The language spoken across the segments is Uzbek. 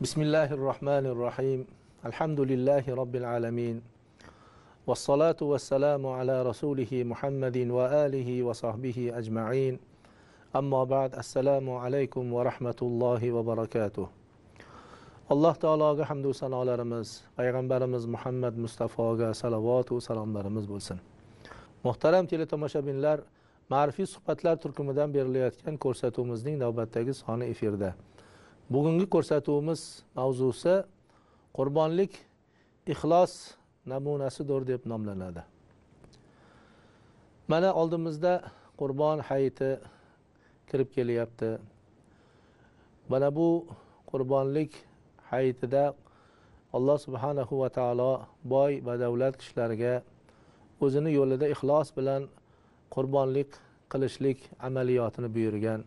بسم الله الرحمن الرحيم الحمد لله رب العالمين والصلاة والسلام على رسوله محمد وآله وصحبه أجمعين أما بعد السلام عليكم ورحمة الله وبركاته alloh taologa hamdu sanolarimiz payg'ambarimiz muhammad mustafoga salovatu salomlarimiz bo'lsin muhtaram teletomoshabinlar ma'rifiy suhbatlar turkumidan berilayotgan ko'rsatuvimizning navbatdagi soni efirda bugungi ko'rsatuvimiz mavzusi qurbonlik ixlos namunasidir deb nomlanadi mana oldimizda qurbon hayiti kirib kelyapti mana bu qurbonlik hayitida alloh subhanahu va taolo boy va davlat kishilarga o'zini yo'lida ixlos bilan qurbonlik qilishlik amaliyotini buyurgan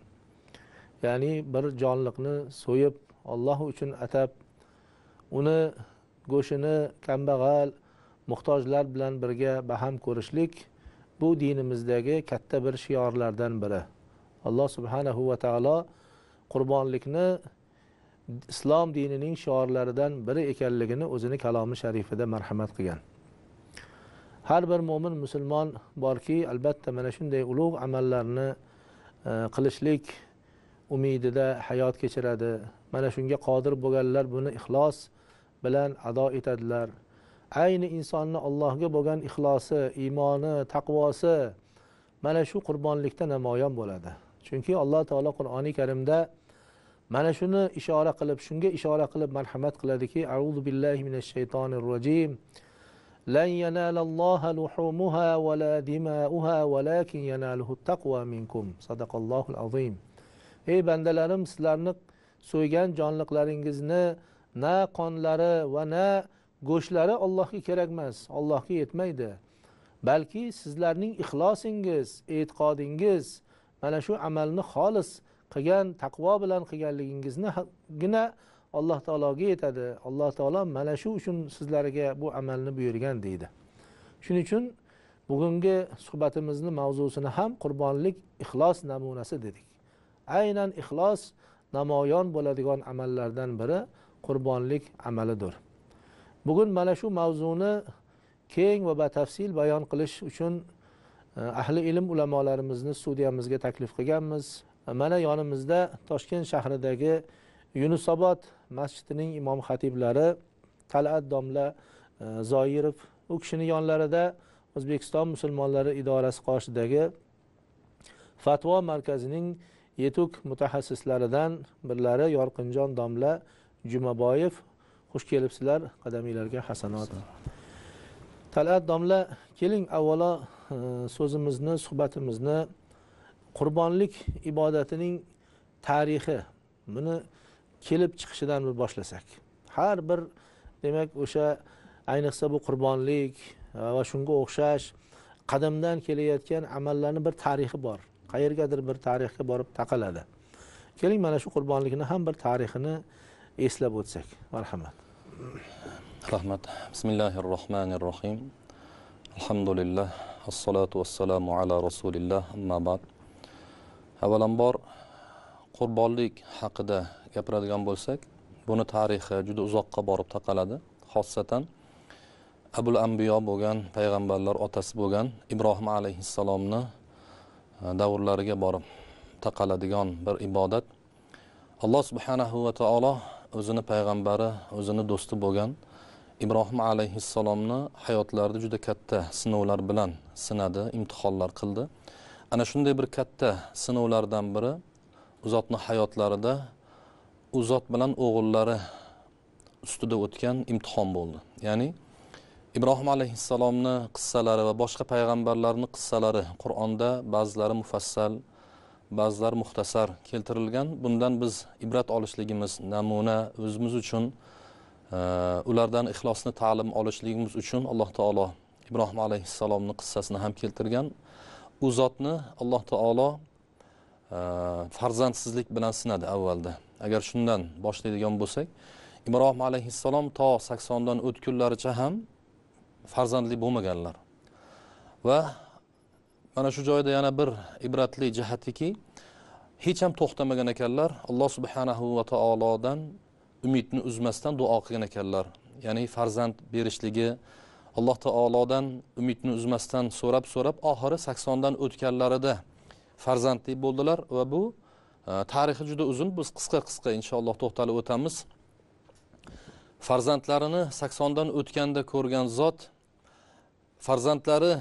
ya'ni bir jonliqni so'yib olloh uchun atab uni go'shtini kambag'al muhtojlar bilan birga baham ko'rishlik bu dinimizdagi katta bir shiorlardan biri alloh subhanahu va taolo qurbonlikni islom dinining shiorlaridan biri ekanligini o'zini kalomi sharifida marhamat qilgan har bir mo'min musulmon borki albatta mana shunday ulug' amallarni e, qilishlik umidida hayot kechiradi mana shunga qodir bo'lganlar buni ixlos bilan ado etadilar ayni insonni allohga bo'lgan ixlosi iymoni taqvosi mana shu qurbonlikda namoyon bo'ladi chunki alloh taolo qur'oni karimda mana shuni ishora qilib shunga ishora qilib marhamat qiladiki auzu billahi minash shaytonir rojim لن ينال الله لحومها ولا دماؤها ولكن يناله التقوى منكم صدق الله العظيم ey bandalarim sizlarni so'ygan jonliqlaringizni na qonlari va na go'shtlari Allohga emas Allohga yetmaydi balki sizlarning ixlosingiz e'tiqodingiz mana shu amalni xolis qilgan taqvo bilan qilganligingiznigina alloh taologa yetadi alloh taolo mana shu uchun sizlarga bu amalni buyurgan deydi shuning uchun bugungi suhbatimizni mavzusini ham qurbonlik ixlos namunasi dedik aynan ixlos namoyon bo'ladigan amallardan biri qurbonlik amalidir bugun mana shu mavzuni keng va batafsil bayon qilish uchun e, ahli ilm ulamolarimizni studiyamizga taklif qilganmiz mana yonimizda toshkent shahridagi yunusobod masjidining imom xatiblari talat domla e, zoirov u kishini yonlarida o'zbekiston musulmonlari idorasi qoshidagi fatvo markazining yetuk mutaxassislaridan birlari yorqinjon domla jumaboyev xush kelibsizlar qadaminglarga hasanot talat domla keling avvalo e, so'zimizni suhbatimizni qurbonlik ibodatining tarixi buni kelib chiqishidan bir boshlasak har bir demak o'sha ayniqsa bu qurbonlik e, va shunga o'xshash qadimdan kelayotgan amallarni bir tarixi bor qayergadir bir tarixga borib taqaladi keling mana shu qurbonlikni ham bir tarixini eslab o'tsak marhamat rahmat bismillahi rohmanir rohim alhamdulillah assalotu vassalamu ala rasulillah amma ba'd avvalambor qurbonlik haqida gapiradigan bo'lsak buni tarixi juda uzoqqa borib taqaladi xossatan abul ambiyo bo'lgan payg'ambarlar otasi bo'lgan ibrohim alayhissalomni e, davrlariga borib taqaladigan bir ibodat alloh subhanahu va taolo o'zini payg'ambari o'zini do'sti bo'lgan ibrohim alayhissalomni hayotlarida juda katta sinovlar bilan sinadi imtihonlar qildi ana shunday bir katta sinovlardan biri u zotni hayotlarida u zot bilan o'g'illari ustida o'tgan imtihon bo'ldi ya'ni ibrohim alayhissalomni qissalari va boshqa payg'ambarlarni qissalari qur'onda ba'zilari mufassal ba'zilari muxtasar keltirilgan bundan biz ibrat olishligimiz namuna o'zimiz uchun e, ulardan ixlosni ta'lim olishligimiz uchun alloh taolo ibrohim alayhissalomni qissasini ham keltirgan u zotni alloh taolo e, farzandsizlik bilan sinadi avvalda agar shundan boshlaydigan bo'lsak ibrohim alayhissalom to saksondan o'tgunlaricha ham farzandli bo'lmaganlar va mana shu joyda yana bir ibratli jihatiki hech ham to'xtamagan ekanlar alloh subhanahu va taolodan umidni uzmasdan duo qilgan ekanlar ya'ni farzand berishligi alloh taolodan umidni uzmasdan so'rab so'rab oxiri saksondan o'tganlarida farzandli bo'ldilar va bu e, tarixi juda uzun biz qisqa qisqa inshaalloh to'xtalib o'tamiz farzandlarini saksondan o'tganda ko'rgan zot farzandlari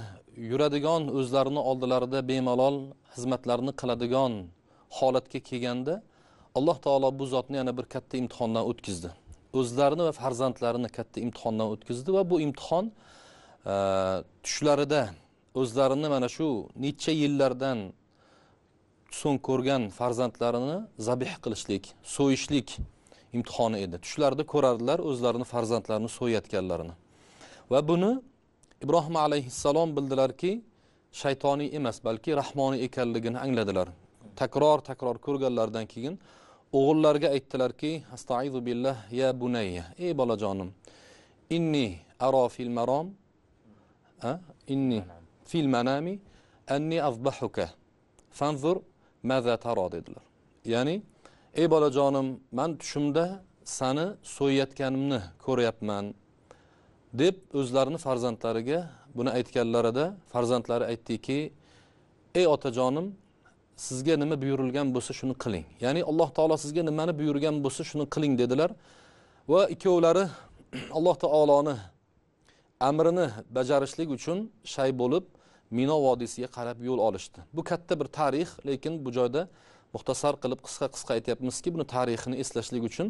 yuradigan o'zlarini oldilarida bemalol xizmatlarni qiladigan holatga kelganda alloh taolo bu zotni yana bir katta imtihondan o'tkazdi o'zlarini va farzandlarini katta imtihondan o'tkazdi va bu imtihon e, tushlarida o'zlarini mana shu necha yillardan so'ng ko'rgan farzandlarini zabih qilishlik so'yishlik imtihoni edi tushlarida ko'rardilar o'zlarini farzandlarini so'yayotganlarini va buni ibrohim alayhissalom bildilarki shaytoniy emas balki rahmoniy ekanligini angladilar takror takror ko'rganlaridan keyin o'g'illarga aytdilarki astaizu billah ya bunayya ey bolajonim inni aro fil marom inni fil manami anni azbahuka fanzur maza taro dedilar ya'ni ey bolajonim man tushimda sani so'yayotganimni ko'ryapman deb o'zlarini farzandlariga buni aytganlarida farzandlari aytdiki ey otajonim sizga nima buyurilgan bo'lsa shuni qiling ya'ni alloh taolo sizga nimani buyurgan bo'lsa shuni qiling dedilar va ikkovlari alloh taoloni amrini bajarishlik uchun shay bo'lib mino vodiysiga qarab yo'l olishdi bu katta bir tarix lekin bu joyda muxtasar qilib qisqa qisqa aytyapmizki buni tarixini eslashlik uchun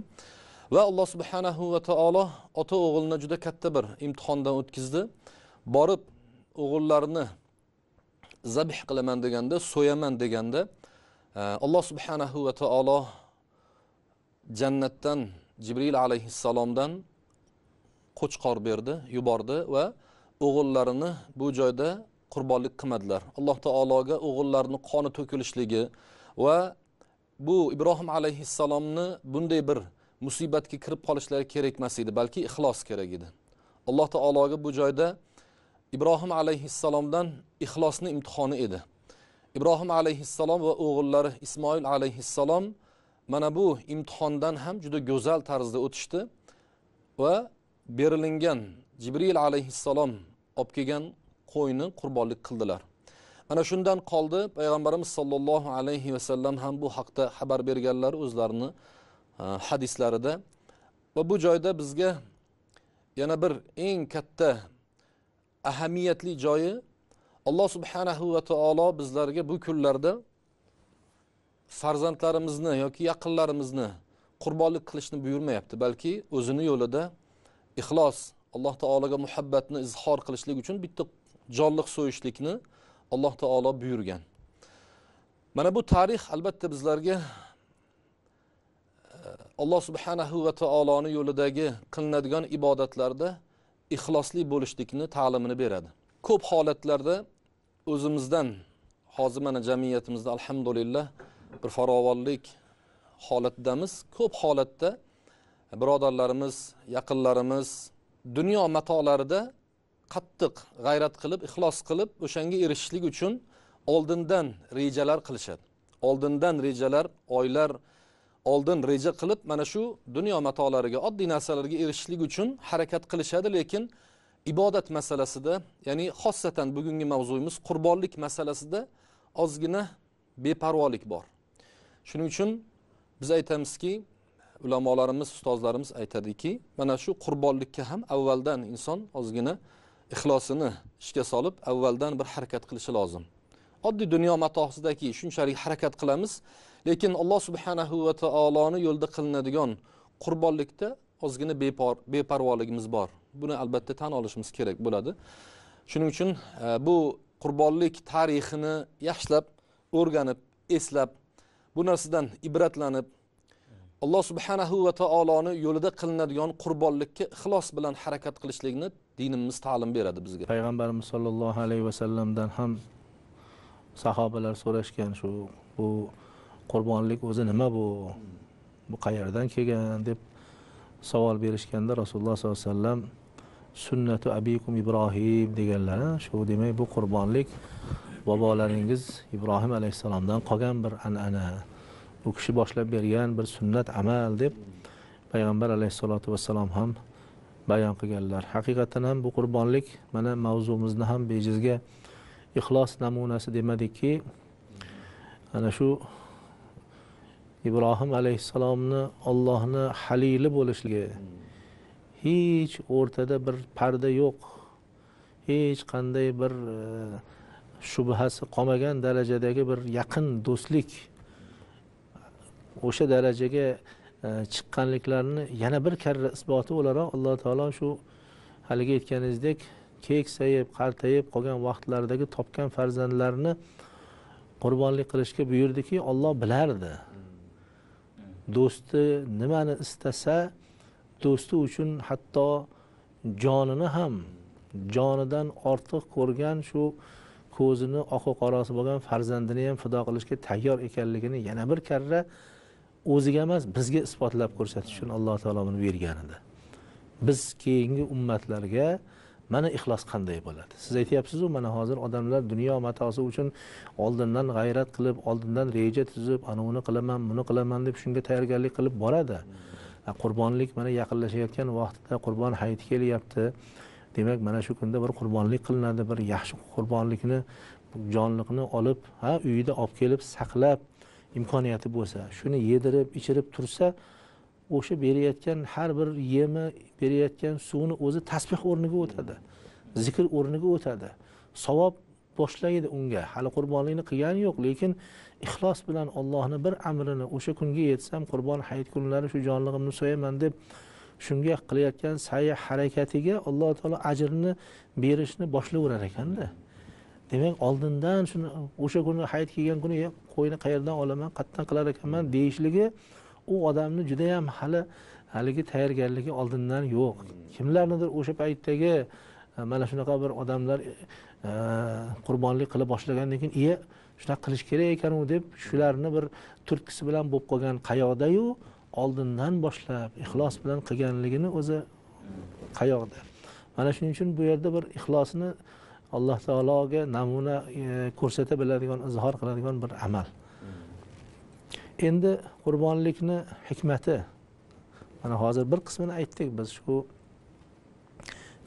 va alloh subhanahu va taolo ota o'g'ilni juda katta bir imtihondan o'tkazdi borib o'g'illarini zabih qilaman deganda so'yaman deganda e, alloh subhanahu va taolo jannatdan jibril alayhissalomdan qo'chqor berdi yubordi va o'g'illarini bu joyda qurbonlik qilmadilar alloh taologa o'g'illarini qoni to'kilishligi va bu ibrohim alayhissalomni bunday bir musibatga kirib qolishlari kerak emas edi balki ixlos kerak edi alloh taologa bu joyda ibrohim alayhissalomdan ixlosni imtihoni edi ibrohim alayhissalom va o'g'illari ismoil alayhissalom mana bu imtihondan ham juda go'zal tarzda o'tishdi va berilingan jibril alayhissalom olib kelgan qo'yni qurbonlik qildilar mana shundan qoldi payg'ambarimiz sollallohu alayhi vasallam ham bu haqda xabar berganlar o'zlarini e, hadislarida va bu joyda bizga yana bir eng katta ahamiyatli joyi alloh subhanahu va taolo bizlarga bu kunlarda farzandlarimizni yoki yaqinlarimizni qurbonlik qilishni buyurmayapti balki o'zini yo'lida ixlos alloh taologa muhabbatni izhor qilishlik uchun bitta jonliq so'yishlikni alloh taolo buyurgan mana bu tarix albatta bizlarga e, alloh subhanahu va taoloni yo'lidagi qilinadigan ibodatlarda ixlosli bo'lishlikni ta'limini beradi ko'p holatlarda o'zimizdan hozir mana jamiyatimizda alhamdulillah bir farovonlik holatdamiz ko'p holatda birodarlarimiz yaqinlarimiz dunyo matolarida qattiq g'ayrat qilib ixlos qilib o'shanga erishishlik uchun oldindan rejalar qilishadi oldindan rejalar oylar oldin reja qilib mana shu dunyo matolariga oddiy narsalarga erishishlik uchun harakat qilishadi lekin ibodat masalasida ya'ni xossatan bugungi mavzuyimiz qurbonlik masalasida ozgina beparvolik bor shuning uchun biz aytamizki ulamolarimiz ustozlarimiz aytadiki mana shu qurbonlikka ham avvaldan inson ozgina ixlosini ishga solib avvaldan bir harakat qilishi lozim oddiy dunyo matosidaki shunchalik harakat qilamiz lekin alloh subhanahu va taoloni yo'lida qilinadigan qurbonlikda ozgina beparvoligimiz bor buni albatta tan olishimiz kerak bo'ladi shuning uchun e, bu qurbonlik tarixini yaxshilab o'rganib eslab bu narsadan ibratlanib alloh subhanahu va taoloni yo'lida qilinadigan qurbonlikka ixlos bilan harakat qilishlikni dinimiz ta'lim beradi bizga payg'ambarimiz sollallohu alayhi vasallamdan ham sahobalar so'rashgan shu bu qurbonlik o'zi nima bu bu qayerdan kelgan deb savol berishganda rasululloh sollallohu alayhi vasallam sunnatu abikum ibrohim deganlari shu demak bu qurbonlik bobolaringiz ibrohim alayhissalomdan qolgan bir an'ana bu kishi boshlab bergan bir sunnat amal deb payg'ambar alayhissalotu vassalom ham bayon qilganlar haqiqatdan ham bu qurbonlik mana mavzumizni ham bejizga ixlos namunasi demadikki ana shu ibrohim alayhissalomni ollohni halili bo'lishligi hech o'rtada bir parda yo'q hech qanday bir e, shubhasi qolmagan darajadagi bir yaqin do'stlik o'sha darajaga e, chiqqanliklarini yana bir karra isboti o'laroq alloh taolo shu haligi aytganingizdek keksayib qartayib qolgan vaqtlaridagi topgan farzandlarini qurbonlik qilishga buyurdiki olloh bilardi do'sti nimani istasa do'sti uchun hatto jonini ham jonidan ortiq ko'rgan shu ko'zini oqu qorasi bo'lgan farzandini ham fido qilishga tayyor ekanligini yana bir karra o'ziga emas bizga isbotlab ko'rsatish uchun alloh taolo buni bergan edi biz keyingi ummatlarga mana ixlos qanday bo'ladi siz aytyapsizu mana hozir odamlar dunyo matosi uchun oldindan g'ayrat qilib oldindan reja tuzib anavini qilaman buni qilaman deb shunga tayyorgarlik qilib boradi qurbonlik mana yaqinlashayotgan vaqtda qurbon hayiti kelyapti demak mana shu kunda bir qurbonlik qilinadi bir yaxshi qurbonlikni jonliqni olib ha uyida olib kelib saqlab imkoniyati bo'lsa shuni yedirib ichirib tursa o'sha berayotgan har bir yemi berayotgan suvini o'zi tasbeh o'rniga o'tadi zikr o'rniga o'tadi savob boshlaydi unga hali qurbonlikni qilgani yo'q lekin ixlos bilan ollohni bir amrini o'sha kunga yetsam qurbon hayit kunlari shu jonlig'imni so'yaman deb shunga qilayotgan sa'yi harakatiga alloh taolo ajrni berishni boshlayverar ekanda demak oldindan shuni o'sha kuni hayit kelgan kuni qo'yni qayerdan olaman qayerdan qilar ekanman deyishligi u odamni judayam hali haligi tayyorgarligi oldindan yo'q kimlarnidir o'sha paytdagi e, mana shunaqa bir odamlar e, qurbonlik qila boshlagandan keyin iye shunaqa qilish kerak ekanu deb shularni bir turtkisi bilan bo'lib qolgan qayoqdayu oldindan boshlab ixlos bilan qilganligini o'zi qayoqda mana shuning uchun bu yerda bir ixlosni alloh taologa namuna e, ko'rsata biladigan izhor qiladigan bir amal endi qurbonlikni hikmati mana hozir bir qismini aytdik biz shu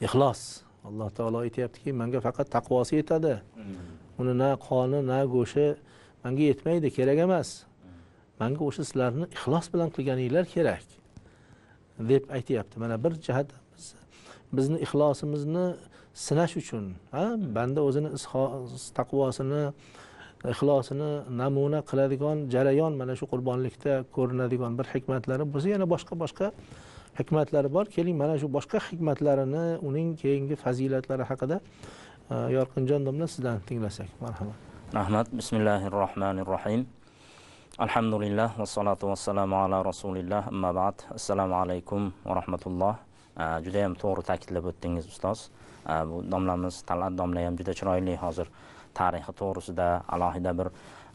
ixlos alloh taolo aytyaptiki manga faqat taqvosi yetadi hmm. uni na qoni na go'shti manga yetmaydi kerak emas manga o'sha sizlarni ixlos bilan qilganinglar kerak deb aytyapti mana bir jihat bizni ixlosimizni sinash uchun ha banda o'zini taqvosini ixlosini namuna qiladigan jarayon mana shu qurbonlikda ko'rinadigan bir hikmatlari bo'lsa yana boshqa boshqa hikmatlari bor keling mana shu boshqa hikmatlarini uning keyingi fazilatlari haqida e, yorqinjon domla sizdan tinglasak marhamat rahmat bismillahi rohmanir rohim alhamdulillah vassalotu vassalamu ala rasulillah ammabad assalomu alaykum va rahmatulloh e, judayam to'g'ri ta'kidlab o'tdingiz ustoz e, bu domlamiz talat domla ham juda chiroyli hozir tarixi to'g'risida alohida bir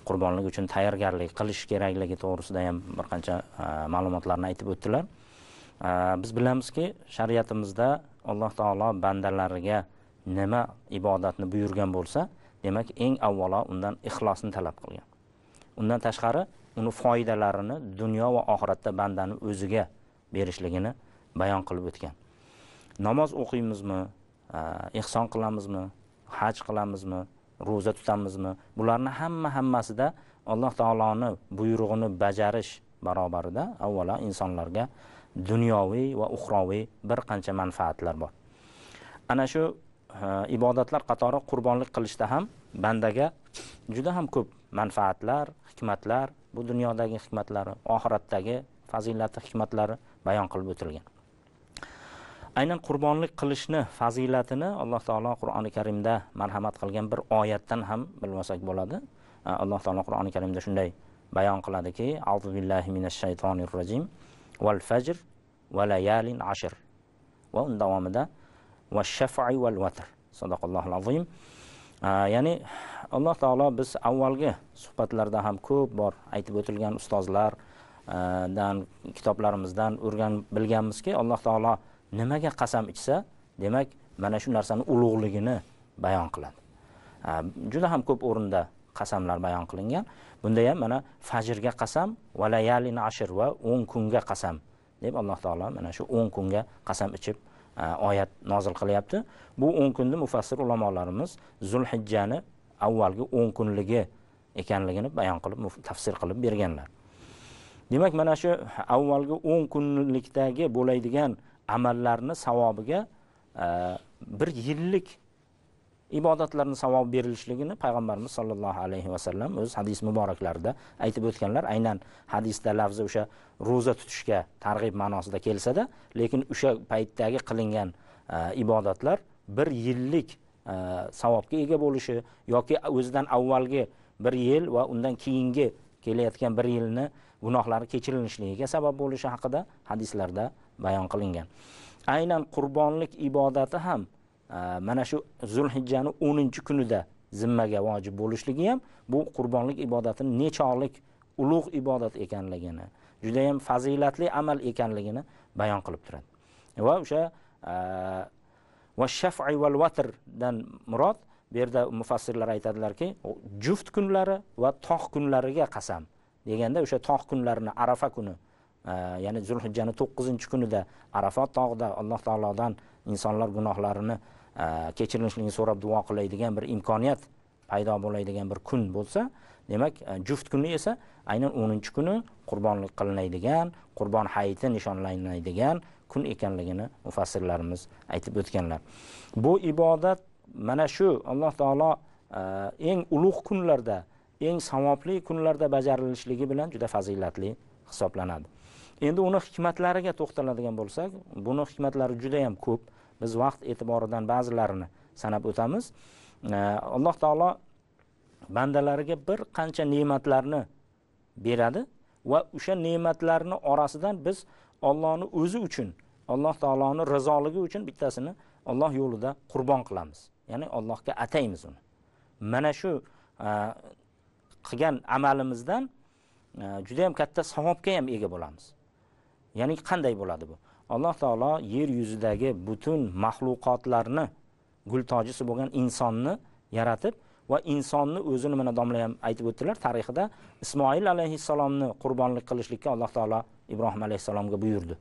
qurbonlik uchun tayyorgarlik qilish kerakligi to'g'risida ham bir qancha e, ma'lumotlarni aytib o'tdilar e, biz bilamizki shariatimizda alloh taolo bandalariga nima ibodatni buyurgan bo'lsa demak eng avvalo undan ixlosni talab qilgan undan tashqari uni foydalarini dunyo va oxiratda bandani o'ziga berishligini bayon qilib o'tgan namoz o'qiymizmi e, ehson qilamizmi haj qilamizmi ro'za tutamizmi bularni hamma hammasida alloh taoloni buyrug'ini bajarish barobarida avvalo insonlarga dunyoviy va uxroviy bir qancha manfaatlar bor ana shu e, ibodatlar qatori qurbonlik qilishda ham bandaga juda ham ko'p manfaatlar hikmatlar bu dunyodagi hikmatlari oxiratdagi fazilati hikmatlari bayon qilib o'tilgan aynan qurbonlik qilishni fazilatini alloh taolo qur'oni karimda marhamat qilgan bir oyatdan ham bilmasak bo'ladi alloh taolo qur'oni karimda shunday bayon qiladiki azu billahi minash shaytonir rojim val fajr va layalin ashr va uni davomida va shafai val vatr sadaqallohu azim ya'ni alloh taolo biz avvalgi suhbatlarda ham ko'p bor aytib o'tilgan ustozlardan kitoblarimizdan o'rganib bilganmizki alloh taolo nimaga qasam ichsa demak mana shu narsani ulug'ligini bayon qiladi juda ham ko'p o'rinda qasamlar bayon qilingan bunda ham mana fajrga qasam va layalin ashr va o'n kunga qasam deb alloh taolo mana shu o'n kunga qasam ichib oyat nozil qilyapti bu o'n kunni mufassir ulamolarimiz zulhijjani avvalgi o'n kunligi ekanligini bayon qilib tafsir qilib berganlar demak mana shu avvalgi o'n kunlikdagi bo'laydigan amallarni savobiga e, bir yillik ibodatlarni savob berilishligini payg'ambarimiz sollallohu alayhi vasallam o'z hadis muboraklarida aytib o'tganlar aynan hadisda lafzi o'sha ro'za tutishga targ'ib ma'nosida kelsada lekin o'sha paytdagi qilingan e, ibodatlar bir yillik e, savobga ega bo'lishi yoki o'zidan avvalgi bir yil va undan keyingi kelayotgan bir yilni gunohlari kechirilishligiga sabab bo'lishi haqida hadislarda bayon qilingan aynan qurbonlik ibodati ham e, mana shu zulhijjani o'ninchi kunida zimmaga vojib bo'lishligi ham bu qurbonlik ibodatini nechog'lik ulug' ibodat ekanligini judayam fazilatli amal ekanligini bayon qilib turadi va o'sha e, va shafi val vatrdan murod bu yerda mufassirlar aytadilarki juft kunlari va tog' kunlariga qasam deganda o'sha tog' kunlarini arafa kuni ya'ni zulhijjani to'qqizinchi kunida arafat tog'ida alloh taolodan insonlar gunohlarini e, kechirilishligini so'rab duo qiladigan bir imkoniyat paydo bo'ladigan bir kun bo'lsa demak e, juft kuni esa aynan o'ninchi kuni qurbonlik qilinadigan qurbon hayiti nishonlanadigan kun ekanligini mufassirlarimiz aytib o'tganlar bu ibodat mana shu alloh taolo e, eng ulug' kunlarda eng savobli kunlarda bajarilishligi bilan juda fazilatli hisoblanadi endi uni hikmatlariga to'xtaladigan bo'lsak buni hikmatlari juda yam ko'p biz vaqt e'tiboridan ba'zilarini sanab o'tamiz alloh taolo bandalariga bir qancha ne'matlarni beradi va o'sha ne'matlarni orasidan biz ollohni o'zi uchun alloh taoloni rizoligi uchun bittasini olloh yo'lida qurbon qilamiz ya'ni allohga ataymiz uni mana shu e, qilgan amalimizdan e, judayam katta savobga ham ega bo'lamiz ya'ni qanday bo'ladi bu alloh taolo yer yuzidagi butun maxluqotlarni gul tojisi bo'lgan insonni yaratib va insonni o'zini mana domla ham aytib o'tdilar tarixida ismoil alayhissalomni qurbonlik qilishlikka alloh taolo ibrohim alayhissalomga buyurdi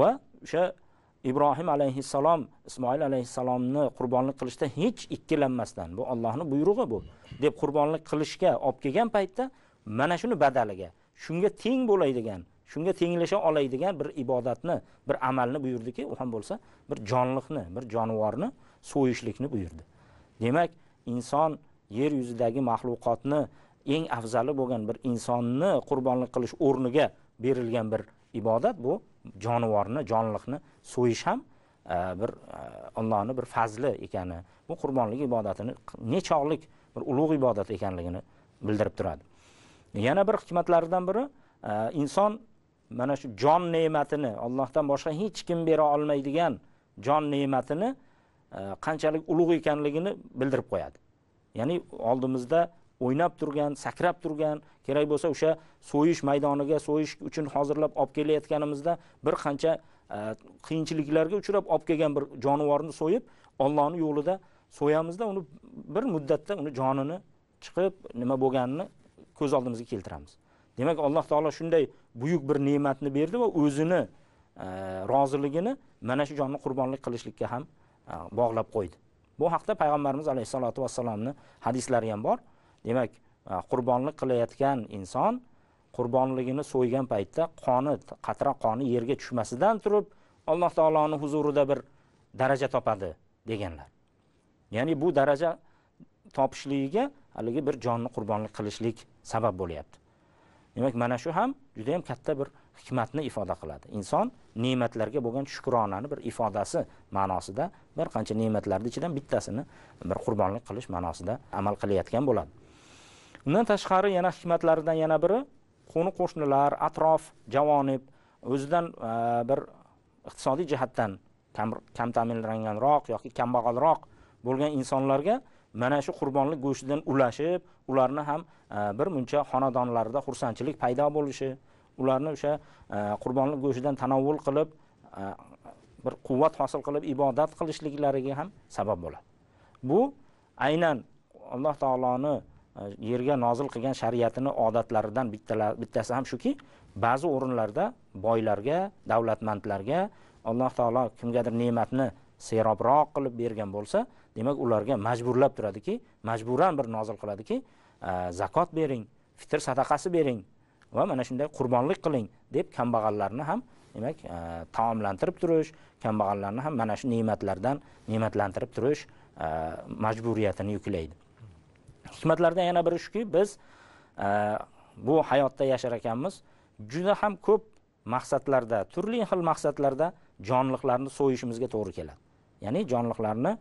va o'sha ibrohim alayhissalom ismoil alayhissalomni qurbonlik qilishda hech ikkilanmasdan bu ollohni buyrug'i bu deb qurbonlik qilishga olib kelgan paytda mana shuni badaliga shunga teng bo'lay degan shunga tenglasha oladigan bir ibodatni bir amalni buyurdiki u ham bo'lsa bir jonliqni bir jonivorni so'yishlikni buyurdi demak inson yer yuzidagi maxluqotni eng afzali bo'lgan bir insonni qurbonlik qilish o'rniga berilgan bir ibodat bu jonivorni jonliqni so'yish ham e, bir e, Allohning bir fazli ekani bu qurbonlik ibodatini nechog'lik bir ulug' ibodat ekanligini bildirib turadi yana bir hikmatlaridan biri e, inson mana shu jon ne'matini Allohdan boshqa hech kim bera olmaydigan jon ne'matini e, qanchalik ulug' ekanligini bildirib qo'yadi ya'ni oldimizda o'ynab turgan sakrab turgan kerak bo'lsa o'sha so'yish maydoniga so'yish uchun hozirlab olib kelayotganimizda bir qancha e, qiyinchiliklarga uchrab olib kelgan bir jonivorni so'yib Allohning yo'lida so'yamizda uni bir muddatda uni jonini chiqib nima bo'lganini ko'z oldimizga keltiramiz demak alloh taolo shunday buyuk bir ne'matni berdi va o'zini e, roziligini mana shu jonni qurbonlik qilishlikka ham e, bog'lab qo'ydi bu haqda payg'ambarimiz alayhissalotu vassalomni hadislari ham bor demak e, qurbonlik qilayotgan inson qurbonligini so'ygan paytda qoni qatra qoni yerga tushmasidan turib alloh taoloni huzurida bir daraja topadi deganlar ya'ni bu daraja topishligiga haligi bir jonni qurbonlik qilishlik sabab bo'lyapti demak mana shu ham juda yam katta bir hikmatni ifoda qiladi inson ne'matlarga bo'lgan shukronani bir ifodasi ma'nosida bir qancha ne'matlarni ichidan bittasini bir qurbonlik qilish ma'nosida amal qilayotgan bo'ladi undan tashqari yana hikmatlaridan yana biri qo'ni qo'shnilar atrof javonib o'zidan e, bir iqtisodiy jihatdan kam, kam ta'minlanganroq yoki kambag'alroq bo'lgan insonlarga mana shu qurbonlik go'shtidan ulashib ularni ham e, bir muncha xonadonlarida xursandchilik paydo bo'lishi ularni o'sha e, qurbonlik go'shtidan tanovvul qilib e, bir quvvat hosil qilib ibodat qilishliklariga ham sabab bo'ladi bu aynan alloh taoloni yerga nozil qilgan shariatini odatlaridan bittasi ham shuki ba'zi o'rinlarda boylarga davlatmandlarga alloh taolo kimgadir ne'matni serobroq qilib bergan bo'lsa demak ularga majburlab turadiki majburan bir nozil qiladiki zakot bering fitr sadaqasi bering va mana shunday qurbonlik qiling deb kambag'allarni ham demak taomlantirib turish kambag'allarni ham mana shu ne'matlardan ne'matlantirib turish majburiyatini yuklaydi hikmatlardan yana biri shuki biz bu hayotda yashar ekanmiz juda ham ko'p maqsadlarda turli xil maqsadlarda jonliqlarni so'yishimizga to'g'ri keladi ya'ni jonliqlarni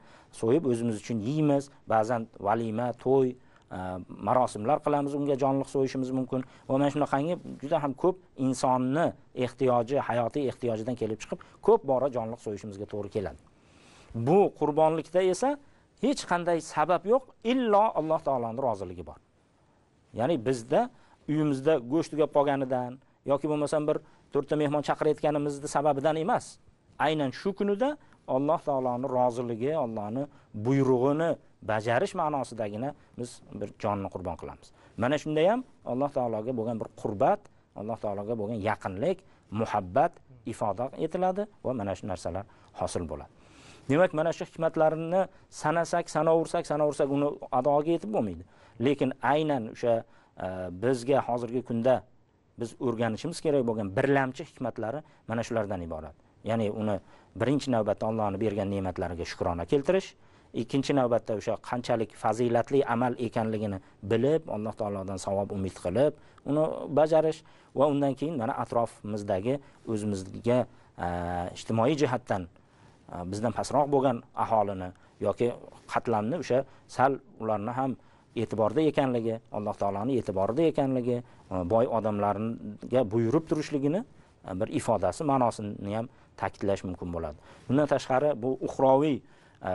so'yib o'zimiz uchun yeymiz ba'zan valima to'y e, marosimlar qilamiz unga jonliq so'yishimiz mumkin va mana shunaqangi juda ham ko'p insonni ehtiyoji hayotiy ehtiyojidan kelib chiqib ko'p bora jonliq so'yishimizga to'g'ri keladi bu qurbonlikda esa hech qanday sabab yo'q illo alloh taoloni roziligi bor ya'ni bizda uyimizda go'sht tugab qolganidan yoki bo'lmasam bir to'rtta mehmon chaqirayotganimizni sababidan emas aynan shu kunida alloh taoloni roziligi allohni buyrug'ini bajarish ma'nosidagina biz bir jonni qurbon qilamiz mana shunda ham alloh taologa bo'lgan bir qurbat alloh taologa bo'lgan yaqinlik muhabbat ifoda etiladi va mana shu narsalar hosil bo'ladi demak mana shu hikmatlarini sanasak sanaversak sanaversak uni adoga yetib bo'lmaydi lekin aynan o'sha e, bizga hozirgi kunda biz o'rganishimiz kerak bo'lgan birlamchi hikmatlari mana shulardan iborat ya'ni uni birinchi navbatda Allohni bergan ne'matlariga shukrona keltirish ikkinchi navbatda o'sha qanchalik fazilatli amal ekanligini bilib alloh taolodan savob umid qilib uni bajarish va undan keyin mana atrofimizdagi o'zimizga e, ijtimoiy jihatdan e, bizdan pastroq bo'lgan aholini yoki qatlamni o'sha sal ularni ham e'tiborda ekanligi alloh taoloni e'tiborida ekanligi e, boy odamlarga buyurib turishligini bir ifodasi ma'nosini ham ta'kidlash mumkin bo'ladi bundan tashqari bu uxroviy e,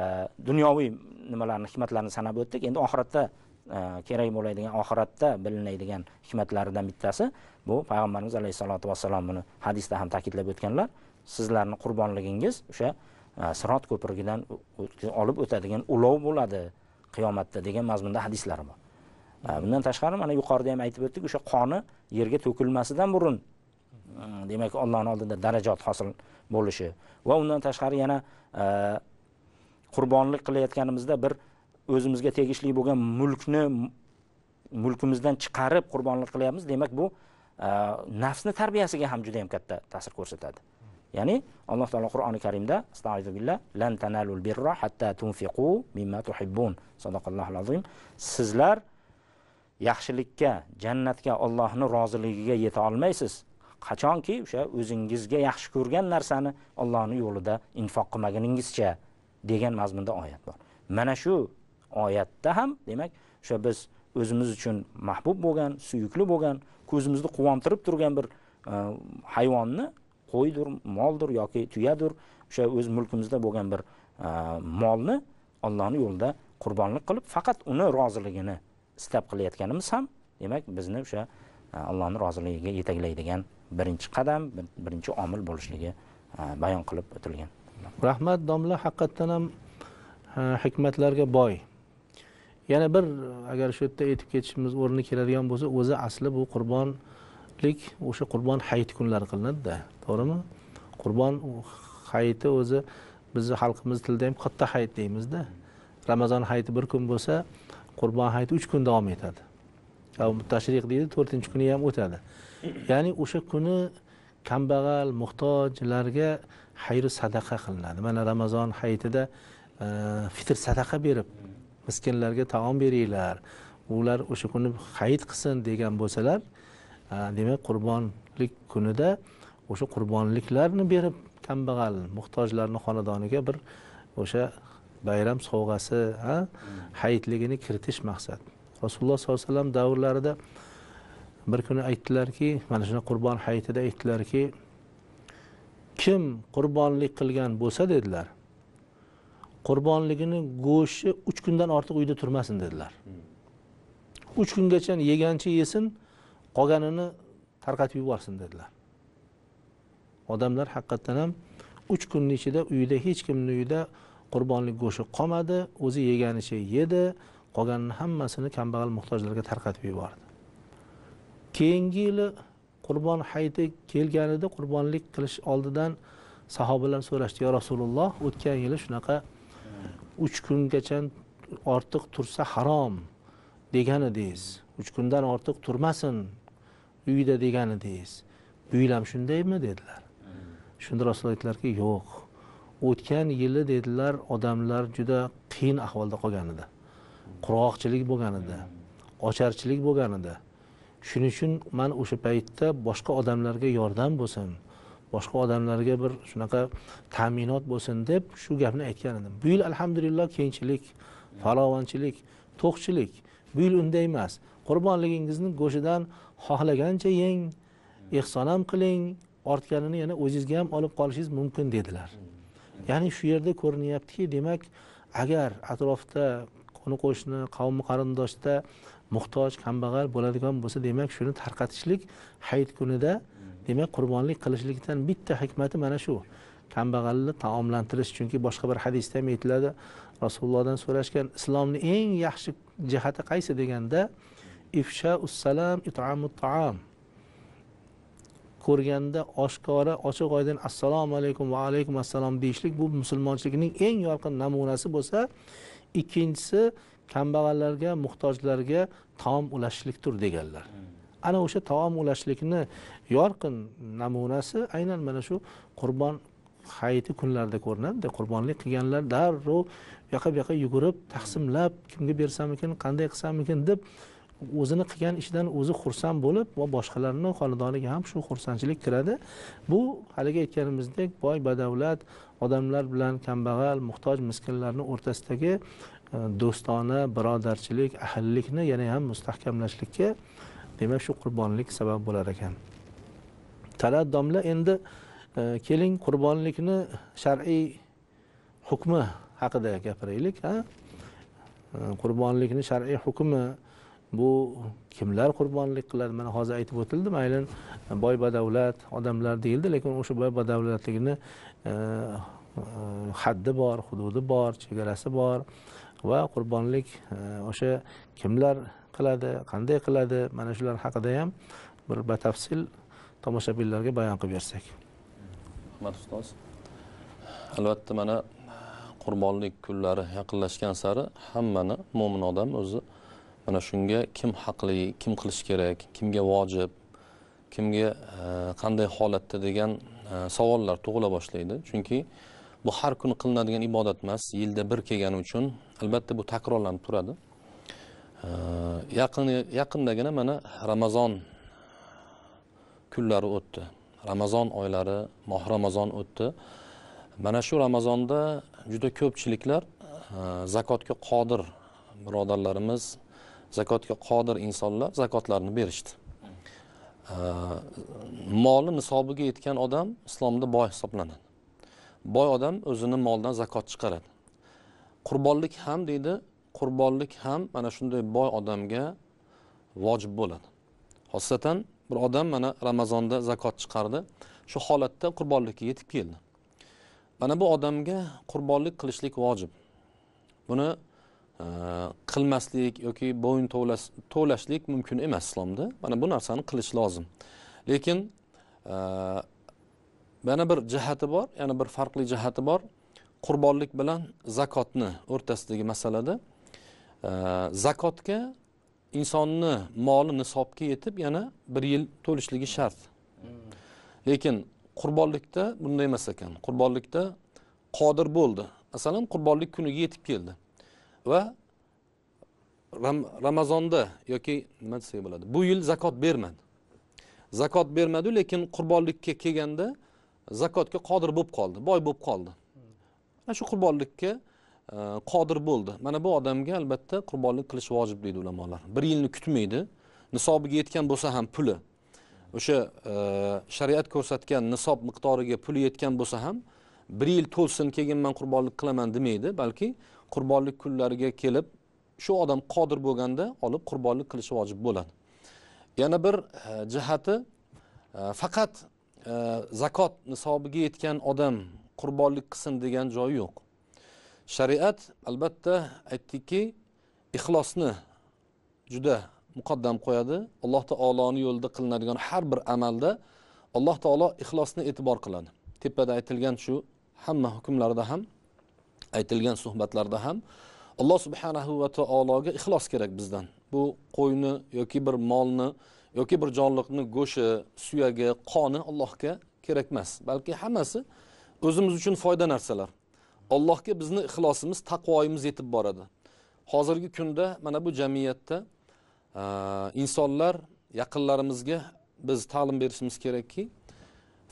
dunyoviy nimalarni hikmatlarni sanab o'tdik endi oxiratda e, kerak bo'ladigan oxiratda bilinadigan hikmatlaridan bittasi bu payg'ambarimiz alayhissalotu vassalom buni hadisda ham ta'kidlab o'tganlar sizlarni qurbonligingiz o'sha e, sirot ko'prigidan olib o'tadigan ulov bo'ladi qiyomatda degan mazmunda hadislar bor bundan tashqari mana yuqorida ham aytib o'tdik o'sha qoni yerga to'kilmasidan burun Э, demak Allohning oldida darajot hosil bo'lishi va undan tashqari yana e, qurbonlik qilayotganimizda bir o'zimizga tegishli bo'lgan mulkni mulkimizdan chiqarib qurbonlik qilyapmiz demak bu e, nafsni tarbiyasiga ham juda ham katta ta'sir ko'rsatadi ya'ni alloh taolo qur'oni karimda lan tanalul hatta tunfiqu mimma tuhibbun azim sizlar yaxshilikka jannatga ollohni roziligiga yeta olmaysiz qachonki o'sha o'zingizga yaxshi ko'rgan narsani Allohning yo'lida infoq qilmaguningizcha degan mazmunda oyat bor mana shu oyatda ham demak o'sha biz o'zimiz uchun mahbub bo'lgan suyukli bo'lgan ko'zimizni quvontirib turgan bir e, hayvonni qo'ydir moldir yoki tuyadir o'sha o'z mulkimizda bo'lgan bir e, molni Allohning yo'lida qurbonlik qilib faqat uni roziligini istab qilayotganimiz ham demak bizni o'sha e, Allohning roziligiga yetaklaydigan birinchi qadam birinchi omil bo'lishligi e, bayon qilib o'tilgan rahmat domla haqiqatdan ham e, hikmatlarga boy yana bir agar shu yerda aytib ketishimiz o'rni keladigan bo'lsa o'zi asli bu qurbonlik o'sha qurbon hayit kunlari qilinadida to'g'rimi qurbon hayiti o'zi bizni xalqimiz tilida ham katta hayit deymizda ramazon hayiti bir kun bo'lsa qurbon hayiti uch kun davom etadi tashriq deydi to'rtinchi kuni ham o'tadi ya'ni o'sha kuni kambag'al muhtojlarga xayru sadaqa qilinadi mana ramazon hayitida e, fitr sadaqa berib miskinlarga taom beringlar ular o'sha kuni hayit qilsin degan bo'lsalar e, demak qurbonlik kunida o'sha qurbonliklarni berib kambag'al muhtojlarni xonadoniga bir o'sha bayram sovg'asi hayitligini kiritish maqsad rasululloh sollallohu alayhi vasallam davrlarida bir kuni aytdilarki mana shuni qurbon hayitida aytdilarki kim qurbonlik qilgan bo'lsa dedilar qurbonligini go'shti uch kundan ortiq uyda turmasin dedilar uch kungacha yegancha yesin qolganini tarqatib yuborsin dedilar odamlar haqiqatdan ham uch kunni ichida uyda hech kimni uyida qurbonlik go'shti qolmadi o'zi yeganicha yedi qolganini hammasini kambag'al muhtojlarga tarqatib yubordi keyingi yili qurbon hayiti kelganida qurbonlik qilish oldidan sahobalar so'rashdi yo rasululloh o'tgan yili shunaqa uch kungacha ortiq tursa harom degan edingiz uch kundan ortiq turmasin uyda degan edingiz bu yil ham shundaymi dedilar shunda rasululloh aytdilarki yo'q o'tgan yili dedilar odamlar juda qiyin ahvolda qolgan edi qurg'oqchilik bo'lgan edi ocharchilik bo'lgan edi shuning uchun man o'sha paytda boshqa odamlarga yordam bo'lsin boshqa odamlarga bir shunaqa ta'minot bo'lsin deb shu gapni aytgan edim bu yil alhamdulillah kengchilik farovonchilik to'qchilik bu yil unday emas qurbonligingizni go'shtidan xohlagancha yeng ehson ham qiling ortganini yana o'zizga ham olib qolishingiz mumkin dedilar ya'ni shu yerda ko'rinyaptiki demak agar atrofda qo'ni qo'shni qavmi qarindoshda muhtoj kambag'al bo'ladigan bo'lsa demak shuni tarqatishlik hayit kunida demak qurbonlik qilishlikdan bitta hikmati mana shu kambag'alni taomlantirish chunki boshqa bir hadisda ham aytiladi rasulullohdan so'rashgan islomni eng yaxshi jihati qaysi deganda ifsha ussalam itamu taam ko'rganda oshkora ochiq oydin assalomu alaykum va alaykum assalom deyishlik bu musulmonchilikning eng yorqin namunasi bo'lsa ikkinchisi kambag'allarga muhtojlarga taom ulashishlikdir deganlar hmm. ana o'sha taom ulashishlikni yorqin namunasi aynan mana shu qurbon hayiti kunlarida ko'rinadida qurbonlik qilganlar darrov u yoqqa bu yoqqa yugurib taqsimlab kimga bersammikin qanday qilsammikin deb o'zini qilgan ishidan o'zi xursand bo'lib va boshqalarni xonadoniga ham shu xursandchilik kiradi bu haligi aytganimizdek boy badavlat odamlar bilan kambag'al muhtoj miskinlarni o'rtasidagi E, do'stona birodarchilik ahillikni yana ham mustahkamlashlikka demak shu qurbonlik sabab bo'lar ekan domla endi e, keling qurbonlikni shar'iy hukmi haqida gapiraylik ha e, qurbonlikni shar'iy hukmi bu kimlar qurbonlik qiladi mana hozir aytib o'tildi mayli boy badavlat odamlar deyildi lekin o'sha boy badavlatligini haddi bor hududi bor chegarasi bor va qurbonlik e, o'sha kimlar qiladi qanday qiladi mana shular haqida ham bir batafsil tomoshabinlarga bayon qilib bersak rahmat ustoz albatta mana qurbonlik kunlari yaqinlashgan sari hammani mo'min odam o'zi mana shunga kim haqli kim qilish kerak kimga vojib kimga e, qanday holatda degan e, savollar tug'ila boshlaydi chunki bu har kuni qilinadigan ibodat emas yilda bir kelgani uchun albatta bu takrorlanib turadi yaqin yaqindagina mana ramazon kunlari o'tdi ramazon oylari moh ramazon o'tdi mana shu ramazonda juda ko'pchiliklar e, zakotga qodir birodarlarimiz zakotga qodir insonlar zakotlarni berishdi e, moli nisobiga yetgan odam islomda boy hisoblanadi boy odam o'zini molidan zakot chiqaradi qurbonlik ham deydi qurbonlik ham mana shunday boy odamga vojib bo'ladi xosatan bir odam mana ramazonda zakot chiqardi shu holatda qurbonlikka yetib keldi mana bu odamga qurbonlik qilishlik vojib buni e, qilmaslik yoki bo'yin tovlashlik mumkin emas islomda mana bu narsani qilish lozim lekin e, yana bir jihati bor yana bir farqli jihati bor qurbonlik bilan zakotni o'rtasidagi masalada e, zakotga insonni moli nisobga yetib yana bir yil to'lishligi shart lekin qurbonlikda bunday emas ekan qurbonlikda qodir bo'ldi masalan qurbonlik kuniga yetib keldi va ram, ramazonda yoki nima desak bo'ladi bu yil zakot bermadi zakot bermadi lekin qurbonlikka kelganda zakotga qodir bo'lib qoldi boy bo'lib qoldi mana shu qurbonlikka e, qodir bo'ldi mana bu odamga albatta qurbonlik qilish vojib deydi ulamolar bir yilni kutmaydi nisobiga yetgan bo'lsa ham puli o'sha e, shariat ko'rsatgan nisob miqdoriga puli yetgan bo'lsa ham bir yil to'lsin keyin man qurbonlik qilaman demaydi balki qurbonlik kunlariga kelib shu odam qodir bo'lganda olib qurbonlik qilishi vojib bo'ladi yana bir e, jihati faqat zakot nisobiga yetgan odam qurbonlik qilsin degan joyi yo'q shariat albatta aytdikki ixlosni juda muqaddam qo'yadi alloh taoloni yo'lida qilinadigan har bir amalda alloh taolo ixlosni e'tibor qiladi tepada aytilgan shu hamma hukmlarda ham aytilgan suhbatlarda ham alloh subhanahu va taologa ixlos kerak bizdan bu qo'yni yoki bir molni yoki bir jonliqni go'shti suyagi qoni allohga kerak emas balki hammasi o'zimiz uchun foyda narsalar allohga bizni ixlosimiz taqvoyimiz yetib boradi hozirgi kunda mana bu jamiyatda e, insonlar yaqinlarimizga biz ta'lim berishimiz kerakki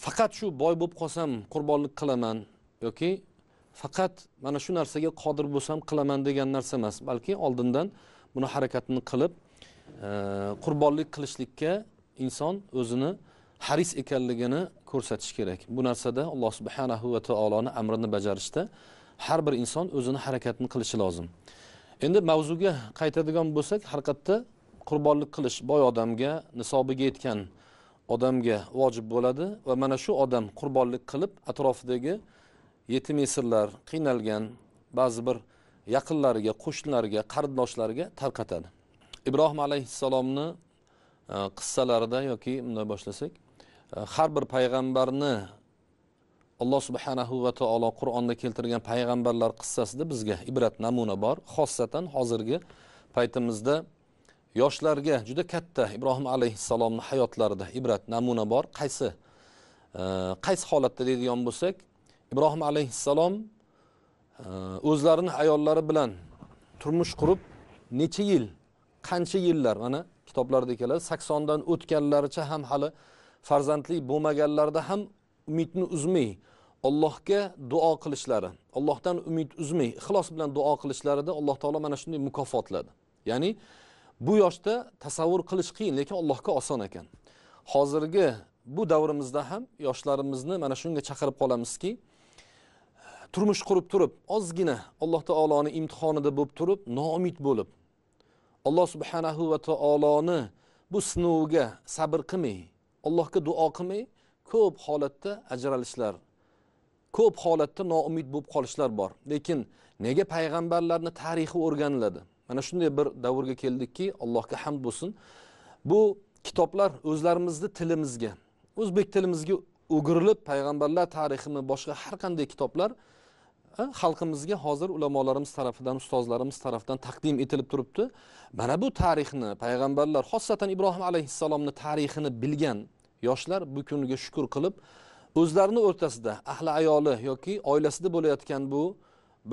faqat shu boy bo'lib qolsam qurbonlik qilaman yoki faqat mana shu narsaga qodir bo'lsam qilaman degan narsa emas balki oldindan buni harakatini qilib e, qurbonlik qilishlikka inson o'zini haris ekanligini ko'rsatish kerak bu narsada alloh subhanahu va taoloni amrini bajarishda har bir inson o'zini harakatini qilishi lozim endi mavzuga qaytadigan bo'lsak haqiqatda qurbonlik qilish boy odamga nisobiga yetgan odamga vojib bo'ladi va mana shu odam qurbonlik qilib atrofidagi yetim esirlar qiynalgan ba'zi bir yaqinlariga qo'shnilariga qarindoshlarga tarqatadi ibrohim alayhissalomni e, qissalarida yoki bunday boshlasak Э, har bir payg'ambarni alloh subhanahu va taolo qur'onda keltirgan payg'ambarlar qissasida bizga ibrat namuna bor xossatan hozirgi paytimizda yoshlarga juda katta ibrohim alayhissalomni hayotlarida ibrat namuna bor qaysi e, qaysi holatda deydigan bo'lsak ibrohim alayhissalom e, o'zlarini ayollari bilan turmush qurib necha yil qancha yillar mana kitoblarda keladi saksondan o'tganlaricha ham hali farzandli bo'lmaganlarida ham umidni uzmay allohga duo qilishlari allohdan umid uzmay ixlos bilan duo qilishlarida alloh taolo mana shunday mukofotladi ya'ni bu yoshda tasavvur qilish qiyin lekin allohga oson ekan hozirgi bu davrimizda ham yoshlarimizni mana shunga chaqirib qolamizki turmush qurib turib ozgina alloh taoloni imtihonida bo'lib turib noumid bo'lib alloh subhanahu va taoloni bu sinoviga sabr qilmay allohga duo qilmay ko'p holatda ajralishlar ko'p holatda noumid bo'lib qolishlar bor lekin nega payg'ambarlarni tarixi o'rganiladi mana shunday bir davrga keldikki allohga hamd bo'lsin bu kitoblar o'zlarimizni tilimizga o'zbek tilimizga o'girilib payg'ambarlar tariximi boshqa har qanday kitoblar xalqimizga hozir ulamolarimiz tarafidan ustozlarimiz tarafidan taqdim etilib turibdi mana bu tarixni payg'ambarlar xossatan ibrohim alayhissalomni tarixini bilgan yoshlar bu kunga shukur qilib o'zlarini o'rtasida ahli ayoli yoki oilasida bo'layotgan bu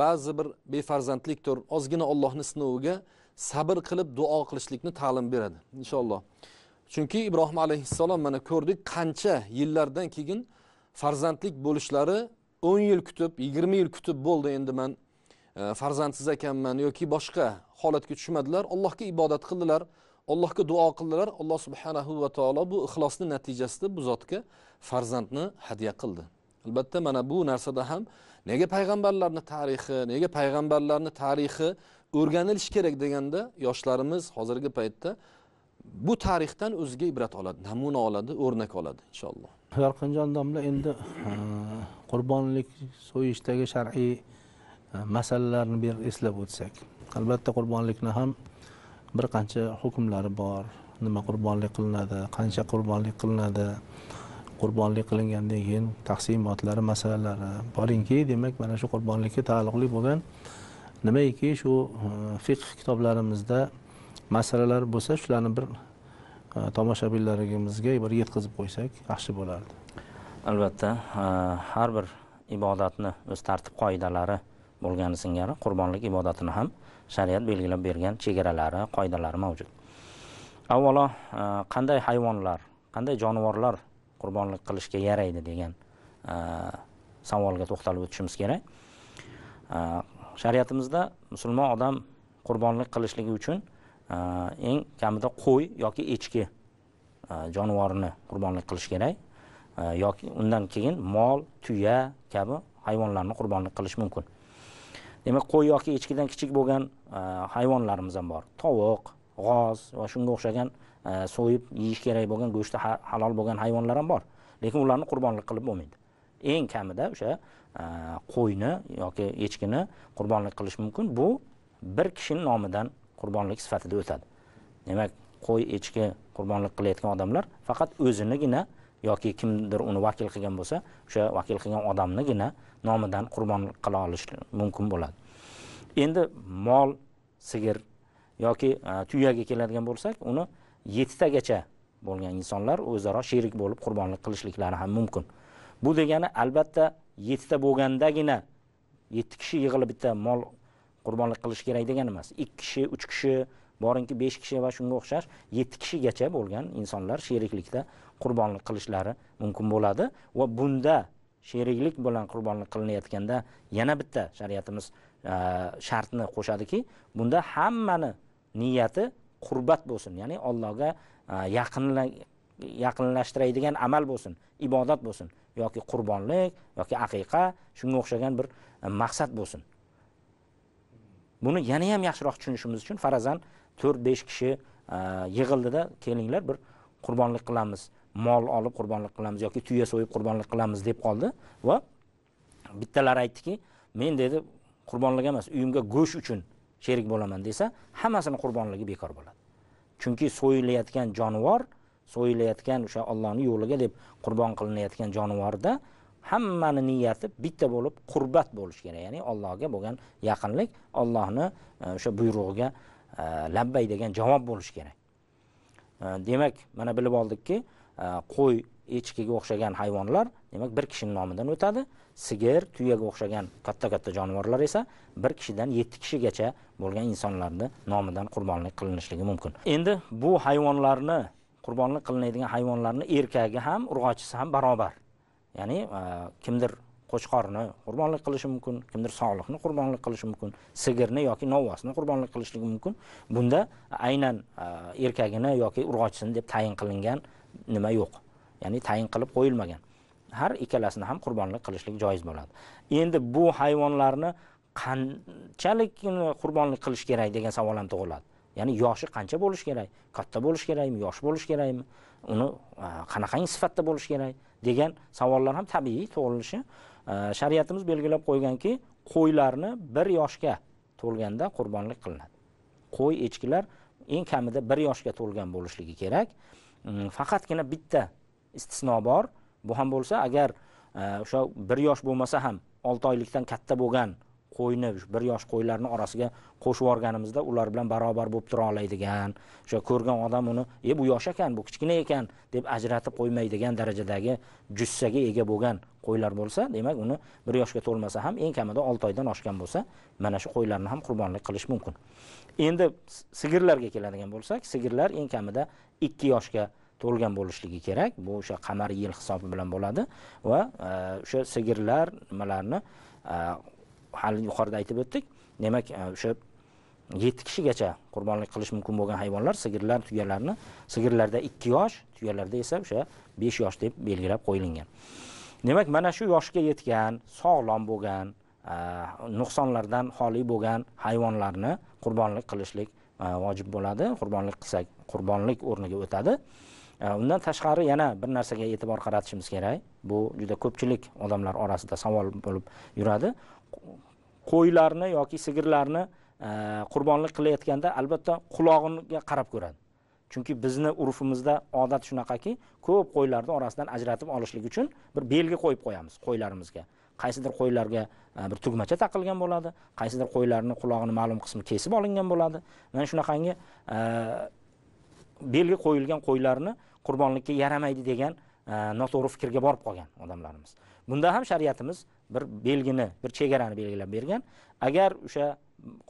ba'zi bir befarzandlikdir ozgina ollohni sinoviga sabr qilib duo qilishlikni ta'lim beradi inshaalloh chunki ibrohim alayhissalom mana ko'rdik qancha yillardan keyin farzandlik bo'lishlari o'n yil kutib yigirma yil kutib bo'ldi endi man e, farzandsiz ekanman yoki boshqa holatga tushmadilar allohga ibodat qildilar allohga duo qildilar alloh subhanahu va taolo bu ixlosni natijasida bu zotga farzandni hadya qildi albatta mana bu narsada ham nega payg'ambarlarni tarixi nega payg'ambarlarni tarixi o'rganilishi kerak deganda yoshlarimiz hozirgi paytda bu tarixdan o'ziga ibrat oladi namuna oladi o'rnak oladi inshaalloh yorqinjon domla endi qurbonlik so'yishdagi shar'iy masalalarni bir eslab o'tsak albatta qurbonlikni ham bir qancha hukmlari bor nima qurbonlik qilinadi qancha qurbonlik qilinadi qurbonlik qilingandan keyin taqsimotlari masalalari boringki demak mana shu qurbonlikka taalluqli bo'lgan nimaiki shu fiqh kitoblarimizda masalalar bo'lsa shularni bir Э, tomoshabinlarimizga bir yetkazib qo'ysak yaxshi bo'lardi albatta har bir ibodatni o'z tartib qoidalari bo'lgani singari qurbonlik ibodatini ham shariat belgilab bergan chegaralari qoidalari mavjud avvalo qanday hayvonlar qanday jonivorlar qurbonlik qilishga yaraydi degan savolga to'xtalib o'tishimiz kerak shariatimizda musulmon odam qurbonlik qilishligi uchun eng kamida qo'y yoki echki jonivorini qurbonlik qilish kerak yoki undan keyin mol tuya kabi hayvonlarni qurbonlik qilish mumkin demak qo'y yoki echkidan kichik bo'lgan hayvonlarimiz ham bor tovuq g'oz va shunga o'xshagan so'yib yeyish kerak bo'lgan go'shti halol bo'lgan hayvonlar ham bor lekin ularni qurbonlik qilib bo'lmaydi eng kamida o'sha qo'yni yoki echkini qurbonlik qilish mumkin bu bir kishini nomidan qurbonlik sifatida o'tadi demak qo'y echki qurbonlik qilayotgan odamlar faqat o'zinigina yoki kimdir uni vakil qilgan bo'lsa o'sha vakil qilgan odamnigina nomidan qurbonlik qila olish mumkin bo'ladi endi mol sigir yoki e, tuyaga keladigan bo'lsak uni yettitagacha bo'lgan insonlar o'zaro sherik bo'lib qurbonlik qilishliklari ham mumkin bu degani albatta yettita bo'lgandagina yetti kishi yig'ilib bitta mol qurbonlik qilish kerak degani emas ikki kishi uch kishi borinki besh kishi va shunga o'xshash yetti kishigacha bo'lgan insonlar sheriklikda qurbonlik qilishlari mumkin bo'ladi va bunda sheriklik bilan qurbonlik qilinayotganda yana bitta shariatimiz e, shartni qo'shadiki bunda hammani niyati qurbat bo'lsin ya'ni allohga e, yaqinlashtiradigan amal bo'lsin ibodat bo'lsin yoki qurbonlik yoki aqiqa shunga o'xshagan bir e, maqsad bo'lsin buni yana ham yaxshiroq tushunishimiz uchun farazan to'rt besh kishi e, yig'ildida kelinglar bir qurbonlik qilamiz mol olib qurbonlik qilamiz yoki tuya so'yib qurbonlik qilamiz deb qoldi va bittalari aytdiki men dedi qurbonlik emas uyimga go'sht uchun sherik bo'laman desa hammasini qurbonligi bekor bo'ladi chunki so'yilayotgan jonivor so'yilayotgan o'sha ollohni yo'liga deb qurbon qilinayotgan jonivorda hammani niyati bitta bo'lib qurbat bo'lishi kerak ya'ni allohga bo'lgan yaqinlik ollohni e, o'sha buyrug'iga e, labbay degan javob bo'lishi kerak e, demak mana bilib oldikki qo'y echkiga o'xshagan hayvonlar demak bir kishini nomidan o'tadi sigir tuyaga o'xshagan katta katta jonivorlar esa bir kishidan yetti kishigacha bo'lgan insonlarni nomidan qurbonlik qilinishligi mumkin endi bu hayvonlarni qurbonlik qilinadigan hayvonlarni erkagi ham urg'ochisi ham barobar ya'ni e, kimdir qo'chqorni qurbonlik qilishi mumkin kimdir sog'liqni qurbonlik qilishi mumkin sigirni yoki novvosni qurbonlik qilishligi mumkin bunda aynan e, erkagini yoki urg'ochisini deb tayin qilingan nima yo'q ya'ni tayin qilib qo'yilmagan har ikkalasini ham qurbonlik qilishlik joiz bo'ladi endi bu hayvonlarni qanchalik qurbonlik qilish kerak degan savol ham tug'iladi ya'ni yoshi qancha bo'lishi kerak katta bo'lishi kerakmi yosh bo'lishi kerakmi uni e, qanaqangi sifatda bo'lishi kerak degan savollar ham tabiiy tug'ilishi e, shariatimiz belgilab qo'yganki qo'ylarni bir yoshga to'lganda qurbonlik qilinadi qo'y echkilar eng kamida bir yoshga to'lgan bo'lishligi kerak mm, faqatgina bitta istisno bor bu ham bo'lsa agar e, o'sha bir yosh bo'lmasa ham olti oylikdan katta bo'lgan qo'yni bir yosh qo'ylarni orasiga qo'shib yuborganimizda ular bilan barobar bo'lib tura oladigan o'sha ko'rgan odam uni e bu yosh ekan bu kichkina ekan deb ajratib qo'ymaydigan darajadagi jussaga ega bo'lgan qo'ylar bo'lsa demak uni bir yoshga to'lmasa ham eng kamida olti oydan oshgan bo'lsa mana shu qo'ylarni ham qurbonlik qilish mumkin endi sigirlarga keladigan bo'lsak sigirlar eng kamida ikki yoshga to'lgan bo'lishligi kerak bu o'sha qamar yil hisobi bilan bo'ladi va e, o'sha sigirlar nimalarni e, hali yuqorida aytib o'tdik demak e, o'sha yetti kishigacha qurbonlik qilish mumkin bo'lgan hayvonlar sigirlar tuyalarni sigirlarda ikki yosh tuyalarda esa o'sha besh yosh deb belgilab qo'yilgan demak mana shu yoshga yetgan sog'lom bo'lgan e, nuqsonlardan xoli bo'lgan hayvonlarni qurbonlik qilishlik e, vojib bo'ladi qurbonlik qilsak qurbonlik o'rniga o'tadi undan tashqari yana bir narsaga e'tibor qaratishimiz kerak bu juda ko'pchilik odamlar orasida savol bo'lib yuradi qo'ylarni yoki sigirlarni e, qurbonlik qilayotganda albatta qulog'iga qarab ko'radi chunki bizni urfimizda odat shunaqaki ko'p qo'ylarni orasidan ajratib olishlik uchun bir belgi qo'yib qo'yamiz qo'ylarimizga qaysidir qo'ylarga e, bir tugmacha taqilgan bo'ladi qaysidir qo'ylarni qulog'ini ma'lum qismi kesib olingan bo'ladi mana shunaqangi e, belgi qo'yilgan qo'ylarni qurbonlikka yaramaydi degan noto'g'ri fikrga borib qolgan odamlarimiz bunda ham shariatimiz bir belgini bir chegarani belgilab bergan agar o'sha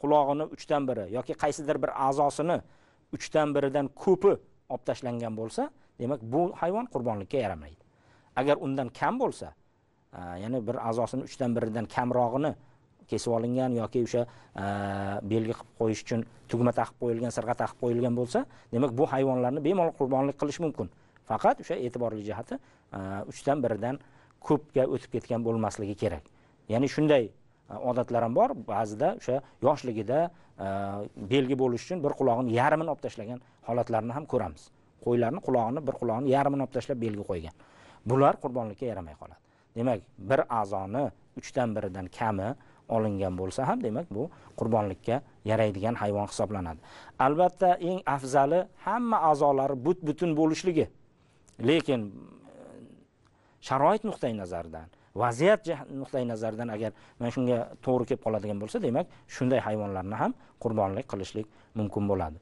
qulog'ini uchdan biri yoki qaysidir bir a'zosini uchdan biridan ko'pi olib tashlangan bo'lsa demak bu hayvon qurbonlikka yaramaydi agar undan kam bo'lsa ya'ni bir a'zosini uchdan biridan kamrog'ini kesib olingan yoki o'sha belgi qilib qo'yish uchun tugma taqib qo'yilgan sirg'a taqib qo'yilgan bo'lsa demak bu hayvonlarni bemalol qurbonlik qilish mumkin faqat o'sha e'tiborli jihati uchdan biridan ko'pga o'tib ketgan bo'lmasligi kerak ya'ni shunday e, odatlar ham bor ba'zida o'sha yoshligida e, belgi bo'lishi uchun bir qulog'ini yarmini olib tashlagan holatlarni ham ko'ramiz qo'ylarni qulog'ini bir qulog'ini yarmini olib tashlab belgi qo'ygan bular qurbonlikka yaramay qoladi demak bir a'zoni uchdan biridan kami olingan bo'lsa ham demak bu qurbonlikka yaraydigan hayvon hisoblanadi albatta eng afzali hamma a'zolari but butun bo'lishligi lekin sharoit nuqtai nazaridan vaziyat nuqtai nazaridan agar mana shunga to'g'ri kelib qoladigan bo'lsa demak shunday hayvonlarni ham qurbonlik qilishlik mumkin bo'ladi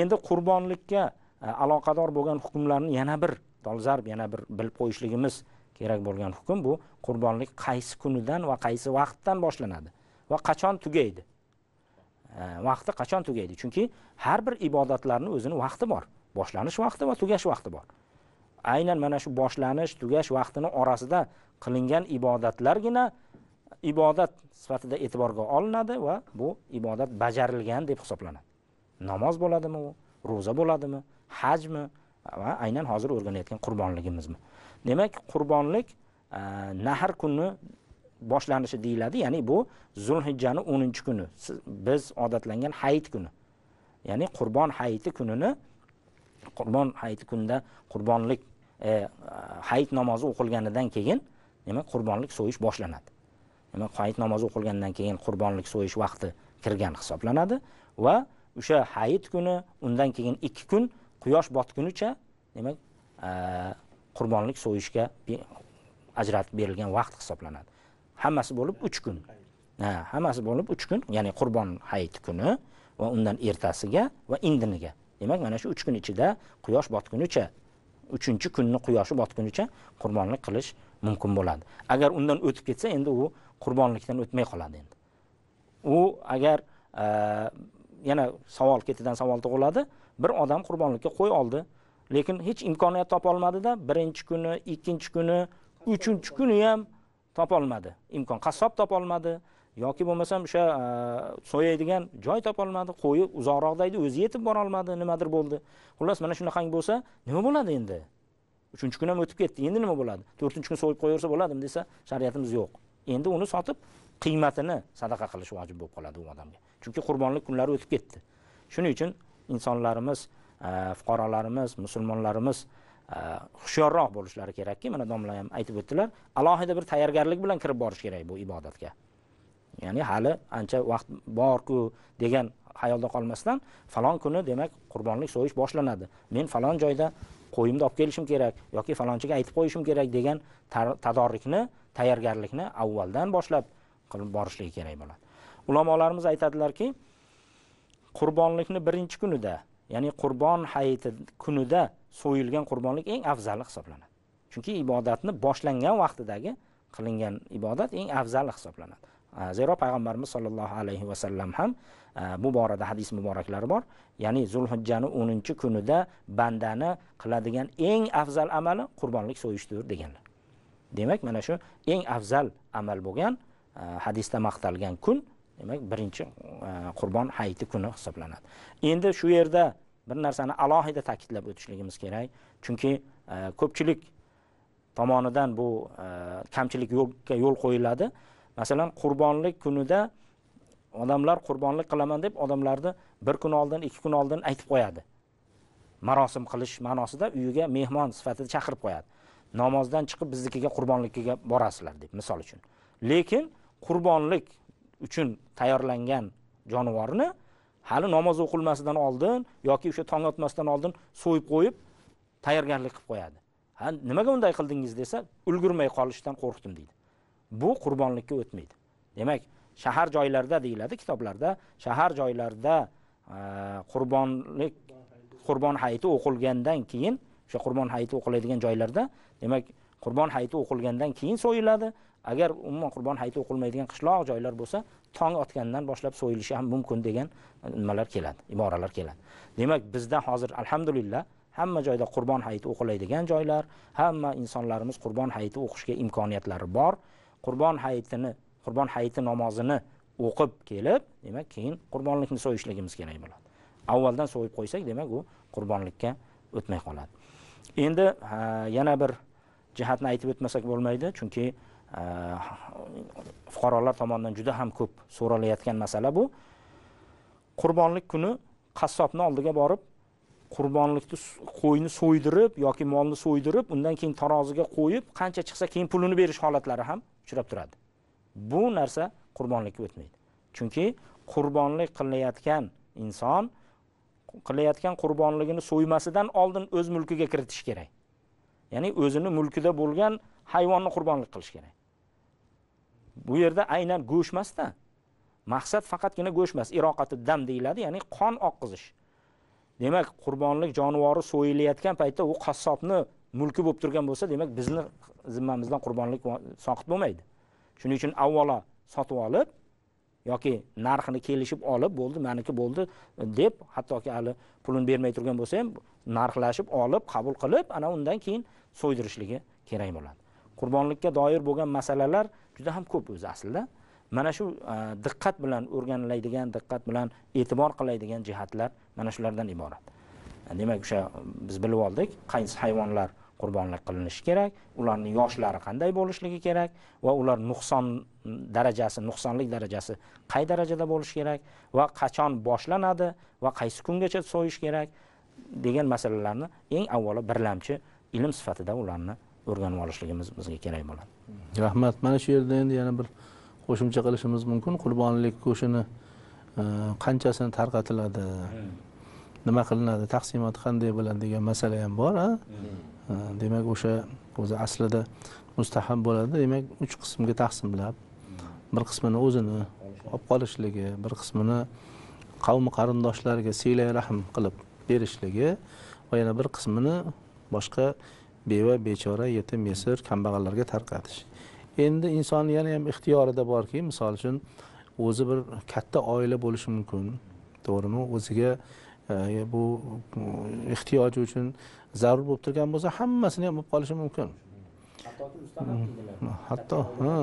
endi qurbonlikka e, aloqador bo'lgan hukmlarni yana bir dolzarb yana bir bilib qo'yishligimiz kerak bo'lgan hukm bu qurbonlik qaysi kunidan va qaysi vaqtdan boshlanadi va qachon tugaydi e, vaqti qachon tugaydi chunki har bir ibodatlarni o'zini vaqti bor boshlanish vaqti va tugash vaqti bor aynan mana shu boshlanish tugash vaqtini orasida qilingan ibodatlargina ibodat sifatida e'tiborga olinadi va bu ibodat bajarilgan deb hisoblanadi namoz bo'ladimi u ro'za bo'ladimi hajmi va aynan hozir o'rganayotgan qurbonligimizmi demak qurbonlik e, nahr kuni boshlanishi deyiladi ya'ni bu zulhijjani o'ninchi kuni biz odatlangan hayit kuni ya'ni qurbon hayiti kunini qurbon hayiti kunida qurbonlik E, hayit namozi o'qilganidan keyin demak qurbonlik so'yish boshlanadi nima hayit namozi o'qilgandan keyin qurbonlik so'yish vaqti kirgan hisoblanadi va o'sha hayit kuni undan keyin ikki kun quyosh botgunicha demak e, qurbonlik so'yishga ajratib berilgan vaqt hisoblanadi hammasi bo'lib uch kun ha hammasi bo'lib uch kun ya'ni qurbon hayiti kuni va undan ertasiga va indiniga demak mana shu uch kun ichida quyosh botgunicha uchinchi kunni quyoshi botgunicha qurbonlik qilish mumkin bo'ladi agar undan o'tib ketsa endi u qurbonlikdan o'tmay qoladi endi u agar e, yana savol ketidan savol tug'iladi bir odam qurbonlikka qo'y oldi lekin hech imkoniyat topolmadida birinchi kuni ikkinchi kuni uchinchi kuni ham topolmadi imkon qassob topolmadi yoki bo'lmasam o'sha e, so'yaydigan joy topolmadi qo'yi uzoqroqdaydi o'zi yetib borolmadi nimadir bo'ldi xullas mana shunaqangi bo'lsa nima bo'ladi endi uchinchi kun ham o'tib ketdi endi nima bo'ladi to'rtinchi kun so'yib qo'yaversa bo'ladimi desa shariatimiz yo'q endi uni sotib qiymatini sadaqa qilish vojib bo'lib qoladi u odamga chunki qurbonlik kunlari o'tib ketdi shuning uchun insonlarimiz e, fuqarolarimiz musulmonlarimiz e, hushyorroq bo'lishlari kerakki mana domla ham aytib o'tdilar alohida bir tayyorgarlik bilan kirib borish kerak bu ibodatga ya'ni hali ancha vaqt borku degan hayolda qolmasdan falon kuni demak qurbonlik so'yish boshlanadi men falon joyda qo'yimni olib kelishim kerak yoki falonchiga aytib qo'yishim kerak degan tadorikni tayyorgarlikni avvaldan boshlab qilib borishligi kerak bo'ladi ulamolarimiz aytadilarki qurbonlikni birinchi kunida ya'ni qurbon hayiti kunida so'yilgan qurbonlik eng afzali hisoblanadi chunki ibodatni boshlangan vaqtidagi qilingan ibodat eng afzali hisoblanadi zero payg'ambarimiz sollallohu alayhi vasallam ham bu borada hadis muboraklari bor ya'ni zulhijjani o'ninchi kunida bandani qiladigan eng afzal amali qurbonlik so'yishdir deganlar demak mana shu eng afzal amal bo'lgan hadisda maqtalgan kun demak birinchi qurbon hayiti kuni hisoblanadi endi shu yerda bir narsani alohida ta'kidlab o'tishligimiz kerak chunki ko'pchilik tomonidan bu kamchilik yo'lga yo'l qo'yiladi masalan qurbonlik kunida odamlar qurbonlik qilaman deb odamlarni bir kun oldin ikki kun oldin aytib qo'yadi marosim qilish ma'nosida uyiga mehmon sifatida chaqirib qo'yadi namozdan chiqib biznikiga qurbonlikka borasizlar deb misol uchun lekin qurbonlik uchun tayyorlangan jonivorni hali namoz o'qilmasidan oldin yoki o'sha tong otmasdan oldin so'yib qo'yib tayyorgarlik qilib qo'yadi ha nimaga unday qildingiz desa ulgurmay qolishdan qo'rqdim deydi bu qurbonlikka o'tmaydi demak shahar joylarida deyiladi kitoblarda shahar joylarida e, qurbonlik qurbon hayiti o'qilgandan keyin o'sha qurbon hayiti o'qiladigan joylarda demak qurbon hayiti o'qilgandan keyin so'yiladi agar umuman qurbon hayiti o'qilmaydigan qishloq joylar bo'lsa tong otgandan boshlab so'yilishi ham mumkin degan nimalar keladi iboralar keladi demak bizda hozir alhamdulillah hamma joyda qurbon hayiti o'qiladigan joylar hamma insonlarimiz qurbon hayiti o'qishga imkoniyatlari bor qurbon hayitini qurbon hayiti namozini o'qib kelib demak keyin qurbonlikni so'yishligimiz kerak bo'ladi avvaldan so'yib qo'ysak demak u qurbonlikka o'tmay qoladi endi yana bir jihatni aytib o'tmasak bo'lmaydi chunki fuqarolar tomonidan juda ham ko'p so'ralayotgan masala bu qurbonlik kuni qassobni oldiga borib qurbonlikni qo'yni so'ydirib yoki molni so'ydirib undan keyin taroziga qo'yib qancha chiqsa keyin pulini berish holatlari ham uchrab turadi bu narsa qurbonlikka o'tmaydi chunki qurbonlik qilinayotgan inson qilayotgan qurbonligini so'ymasidan oldin o'z mulkiga kiritish kerak ya'ni o'zini mulkida bo'lgan hayvonni qurbonlik qilish kerak bu yerda aynan go'sht emasda maqsad faqatgina go'sht emas iroqati dam deyiladi ya'ni qon oqqizish demak qurbonlik jonivori so'yilayotgan paytda u qassobni mulki bo'lib turgan bo'lsa demak bizni zimmamizdan qurbonlik soqit bo'lmaydi shuning uchun avvalo sotib olib yoki narxini kelishib olib bo'ldi maniki bo'ldi deb hattoki hali pulini bermay turgan bo'lsa ham narxlashib olib qabul qilib ana undan keyin so'ydirishligi kerak bo'ladi qurbonlikka doir bo'lgan masalalar juda ham ko'p o'zi aslida mana shu e, diqqat bilan o'rganiladigan diqqat bilan e'tibor qilaydigan jihatlar mana shulardan iborat demak o'sha biz bilib oldik qaysi hayvonlar qurbonlik qilinishi kerak ularni yoshlari qanday bo'lishligi kerak va ular nuqson darajasi nuqsonlik darajasi qay darajada bo'lishi kerak va qachon boshlanadi va qaysi kungacha so'yish kerak degan masalalarni eng avvalo birlamchi ilm sifatida ularni o'rganib olishligimiz bizga kerak bo'ladi rahmat mana shu yerda endi yana bir qo'shimcha qilishimiz mumkin qurbonlik go'shtini e, qanchasini tarqatiladi hmm. nima qilinadi taqsimoti qanday bo'ladi degan masala ham bor a hmm. demak o'sha o'zi aslida mustahab bo'ladi demak uch qismga taqsimlab bir qismini o'zini olib qolishligi bir qismini qavmi qarindoshlariga siylay rahm qilib berishligi va yana bir qismini boshqa beva bechora yetim yesir kambag'allarga tarqatish endi insonni yana ham ixtiyorida borki misol uchun o'zi bir katta oila bo'lishi mumkin to'g'rimi o'ziga E, bu ehtiyoji uchun zarur bo'lib turgan bo'lsa hammasini ham olib qolishi mumkin hatto ha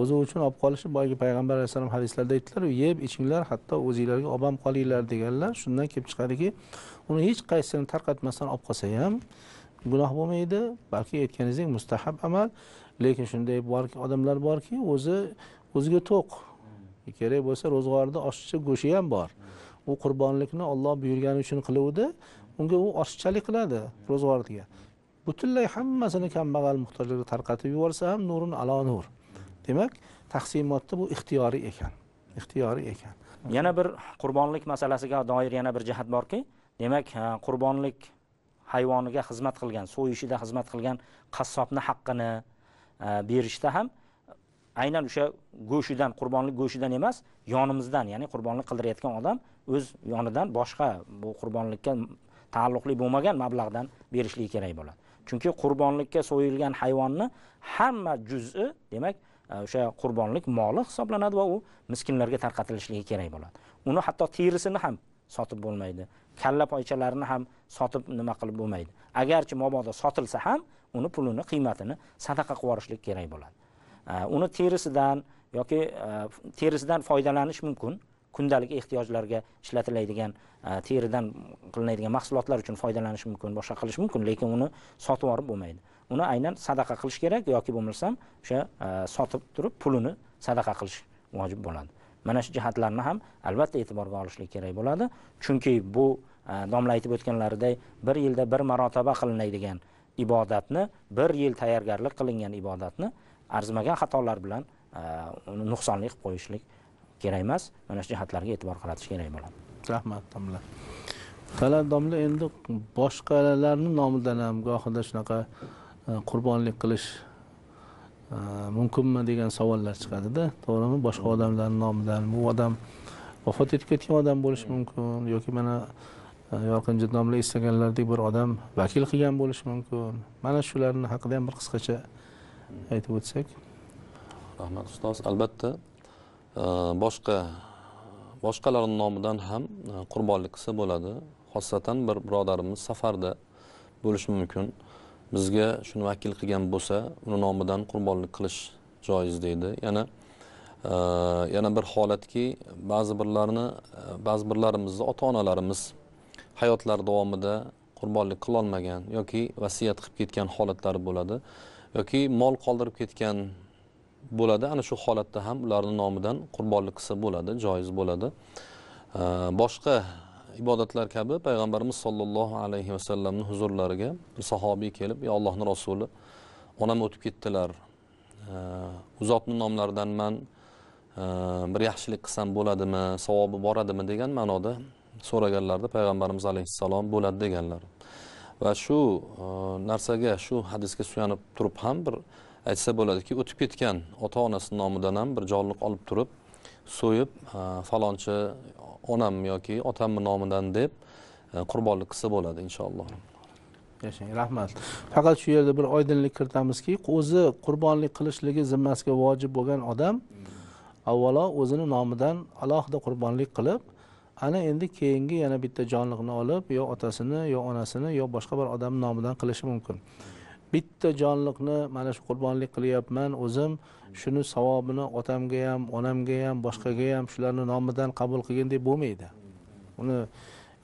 o'zi uchun olib qolishi boyagi payg'ambar alayhissalom hadislarida aytdilar yeb ichinglar hatto o'zinglarga olib ham qolinglar deganlar shundan kelib chiqadiki uni hech qaysisini tarqatmasdan olib qolsa ham gunoh bo'lmaydi balki aytganingizdek mustahab amal lekin shunday borki odamlar borki o'zi o'ziga to'q hmm. kerak bo'lsa ro'zg'orida oshiqcha go'shti ham bor u qurbonlikni olloh buyurgani uchun qiluvdi unga u oshiqchalik qiladi ro'zg'orga butunlay hammasini kambag'al muhtojlarga tarqatib yuborsa ham nurun alo nur demak taqsimotda bu ixtiyoriy ekan ixtiyoriy ekan yana bir qurbonlik masalasiga doir yana bir jihat borki demak e, qurbonlik hayvoniga xizmat qilgan so'yishida xizmat qilgan qassobni haqqini e, berishda ham aynan o'sha go'shidan qurbonlik go'shidan emas yonimizdan ya'ni qurbonlik qildirayotgan odam o'z yonidan boshqa bu qurbonlikka taalluqli bo'lmagan mablag'dan berishligi kerak bo'ladi chunki qurbonlikka so'yilgan hayvonni hamma juzi demak e, o'sha qurbonlik moli hisoblanadi va u miskinlarga tarqatilishligi kerak bo'ladi uni hatto terisini ham sotib bo'lmaydi kalla poychalarini ham sotib nima qilib bo'lmaydi agarchi mabodo sotilsa ham uni pulini qiymatini sadaqa qilib yuborishlik kerak bo'ladi uni terisidan yoki e, terisidan foydalanish mumkin kundalik ehtiyojlarga ishlatiladigan e, teridan qilinadigan mahsulotlar uchun foydalanish mumkin boshqa qilish mumkin lekin uni sotib yuborib bo'lmaydi uni aynan sadaqa qilish kerak yoki bo'lmasam o'sha e, sotib turib pulini sadaqa qilish vojib bo'ladi mana shu jihatlarni ham albatta e'tiborga olishlik kerak bo'ladi chunki bu domla aytib o'tganlaridek bir yilda bir marotaba qilinadigan ibodatni bir yil tayyorgarlik qilingan ibodatni arzimagan xatolar bilan e, uni nuqsonli qilib qo'yishlik kerak emas mana shu jihatlarga e'tibor qaratish kerak bo'ladi rahmat domla hali domla endi boshqalarni nomidan ham gohida shunaqa e, qurbonlik qilish e, mumkinmi degan savollar chiqadida to'g'rimi boshqa odamlarni nomidan bu odam vafot etib ketgan odam bo'lishi mumkin yoki mana yorqinjon domla eslaganlaridek bir odam vakil qilgan bo'lishi mumkin mana shularni haqida ham bir qisqacha aytib o'tsak rahmat ustoz albatta e, boshqa boshqalarni nomidan ham e, qurbonlik qilsa bo'ladi xosatan bir birodarimiz safarda bo'lishi mumkin bizga shuni vakil qilgan bo'lsa uni nomidan qurbonlik qilish joiz deydi yana e, yana bir holatki ba'zi birlarni ba'zi birlarimizni ota onalarimiz hayotlari davomida qurbonlik qilolmagan yoki vasiyat qilib ketgan holatlari bo'ladi yoki mol qoldirib ketgan bo'ladi ana shu holatda ham ularni nomidan qurbonlik qilsa bo'ladi joiz bo'ladi boshqa ibodatlar kabi payg'ambarimiz sollallohu alayhi vasallamni huzurlariga bir sahobiy kelib ey allohni rasuli onam o'tib ketdilar u zotni nomlaridanman bir yaxshilik qilsam bo'ladimi savobi boradimi degan ma'noda so'raganlarida payg'ambarimiz alayhissalom bo'ladi deganlar va shu e, narsaga shu hadisga suyanib turib ham bir aytsa bo'ladiki o'tib ketgan ota onasi nomidan ham bir jonliq olib turib so'yib e, falonchi onam yoki otamni nomidan deb e, qurbonlik qilsa bo'ladi inshaalloh yashang rahmat faqat shu yerda bir oydinlik kiritamizki o'zi qurbonlik qilishligi zimmasiga vojib bo'lgan odam avvalo o'zini nomidan alohida qurbonlik qilib ana endi keyingi yana bitta jonliqni olib yo otasini yo onasini yo boshqa bir odam nomidan qilishi mumkin bitta jonliqni mana shu qurbonlik qilyapman o'zim shuni savobini otamga ham onamga ham boshqaga ham shularni nomidan qabul qilgin deb bo'lmaydi uni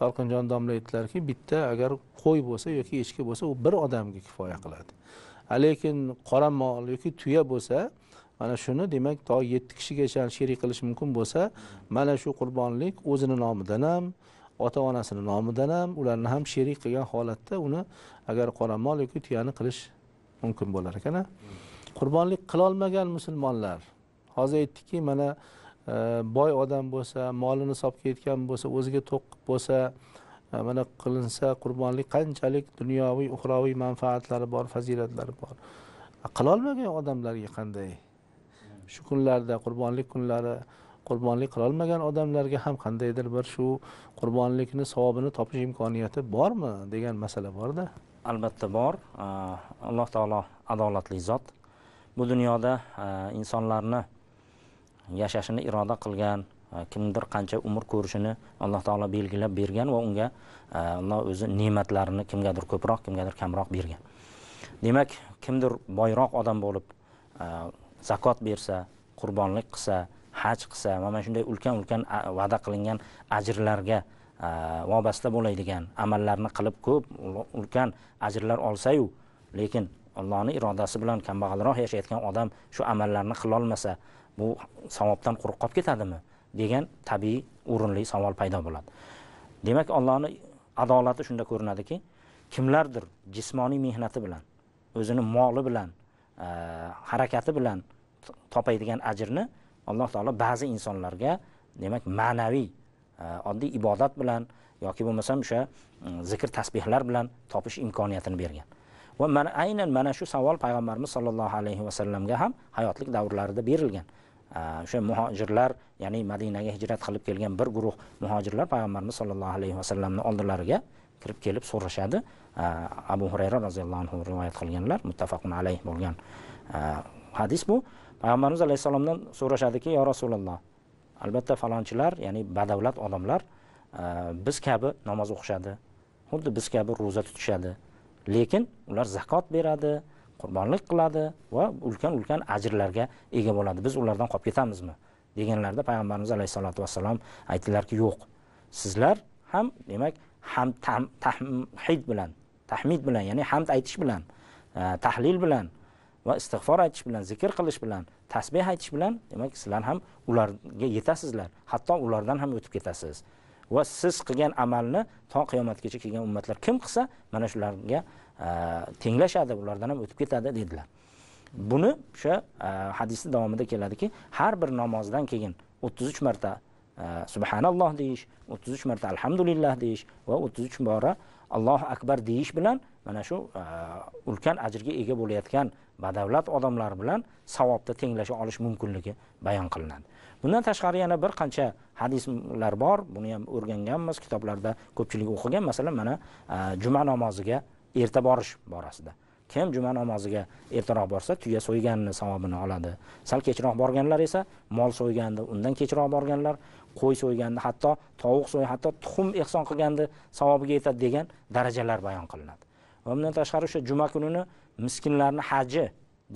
yorqinjon domla aytdilarki bitta agar qo'y bo'lsa yoki echki bo'lsa u bir odamga kifoya qiladi lekin qora mol yoki tuya bo'lsa mana shuni demak to yetti kishigacha sherik qilish mumkin bo'lsa mana shu qurbonlik o'zini nomidan ham ota onasini nomidan ham ularni ham sherik qilgan holatda uni agar qora mol yoki tuyani qilish mumkin bo'lar ekan qurbonlik qilolmagan musulmonlar hozir aytdikki mana e, boy odam bo'lsa molini sobga ketgan bo'lsa o'ziga to'q bo'lsa e, mana qilinsa qurbonlik qanchalik dunyoviy uxroviy manfaatlari bor fazilatlari bor qilolmagan odamlarga qanday shu kunlarda qurbonlik kunlari qurbonlik qilolmagan odamlarga ham qandaydir bir shu qurbonlikni savobini topish imkoniyati bormi degan masala borda albatta bor alloh taolo adolatli zot bu dunyoda insonlarni yashashini iroda qilgan kimdir qancha umr ko'rishini alloh taolo belgilab bergan va unga alloh o'zi ne'matlarini kimgadir ko'proq kimgadir kamroq bergan demak kimdir boyroq odam bo'lib zakot bersa qurbonlik qilsa haj qilsa mana shunday ulkan ulkan va'da qilingan ajrlarga vobasta bo'ladigan amallarni qilib ko'p ulkan ajrlar olsayu lekin allohni irodasi bilan kambag'alroq yashayotgan odam shu amallarni qilolmasa bu savobdan quruq qolib ketadimi degan tabiiy o'rinli savol paydo bo'ladi demak allohni adolati shunda ko'rinadiki kimlardir jismoniy mehnati bilan o'zini moli bilan harakati bilan topadigan ajrni alloh taolo ba'zi insonlarga demak ma'naviy e, oddiy ibodat bilan yoki bo'lmasam o'sha mm, zikr tasbehlar bilan topish imkoniyatini bergan va mana aynan mana shu savol payg'ambarimiz sollallohu alayhi vasallamga ham hayotlik davrlarida berilgan e, o'sha muhojirlar ya'ni madinaga hijrat qilib kelgan bir guruh muhojirlar payg'ambarimiz sollallohu alayhi vasallamni oldilariga kirib kelib so'rashadi e, abu hurayra roziyallohu anhu rivoyat qilganlar muttafaqun alayh bo'lgan hadis bu payg'ambarimiz alayhissalomdan so'rashadiki yo rasululloh albatta falonchilar ya'ni badavlat odamlar e, biz kabi namoz o'qishadi xuddi biz kabi ro'za tutishadi lekin ular zakot beradi qurbonlik qiladi va ulkan ulkan ajrlarga ega bo'ladi biz ulardan qolib ketamizmi deganlarida payg'ambarimiz alayhissalotu vassalom aytdilarki yo'q sizlar ham demak ham tahmid bilan tahmid bilan ya'ni hamd aytish bilan e, tahlil bilan va istig'for aytish bilan zikr qilish bilan tasbeh aytish bilan demak sizlar ham ularga yetasizlar hatto ulardan ham o'tib ketasiz va siz qilgan amalni to qiyomatgacha kelgan ummatlar kim qilsa mana shularga e, tenglashadi ulardan ham o'tib ketadi dedilar buni o'sha e, hadisni davomida keladiki har bir namozdan keyin o'ttiz uch marta e, subhanalloh deyish o'ttiz uch marta alhamdulillah deyish va o'ttiz uch bora allohu akbar deyish bilan mana shu e, ulkan ajrga ega bo'layotgan badavlat odamlar bilan savobda tenglasha olish mumkinligi bayon qilinadi bundan tashqari yana bir qancha hadislar bor buni ham o'rganganmiz kitoblarda ko'pchilik o'qigan masalan mana e, juma namoziga erta borish borasida kim juma namoziga ertaroq borsa tuya so'yganini savobini oladi sal kechroq borganlar esa mol so'ygandi undan kechroq borganlar qo'y so'ygandi hatto tovuq so'y hatto tuxum ehson qilgandi savobiga yetadi degan darajalar bayon qilinadi va bundan tashqari o'sha juma kunini miskinlarni haji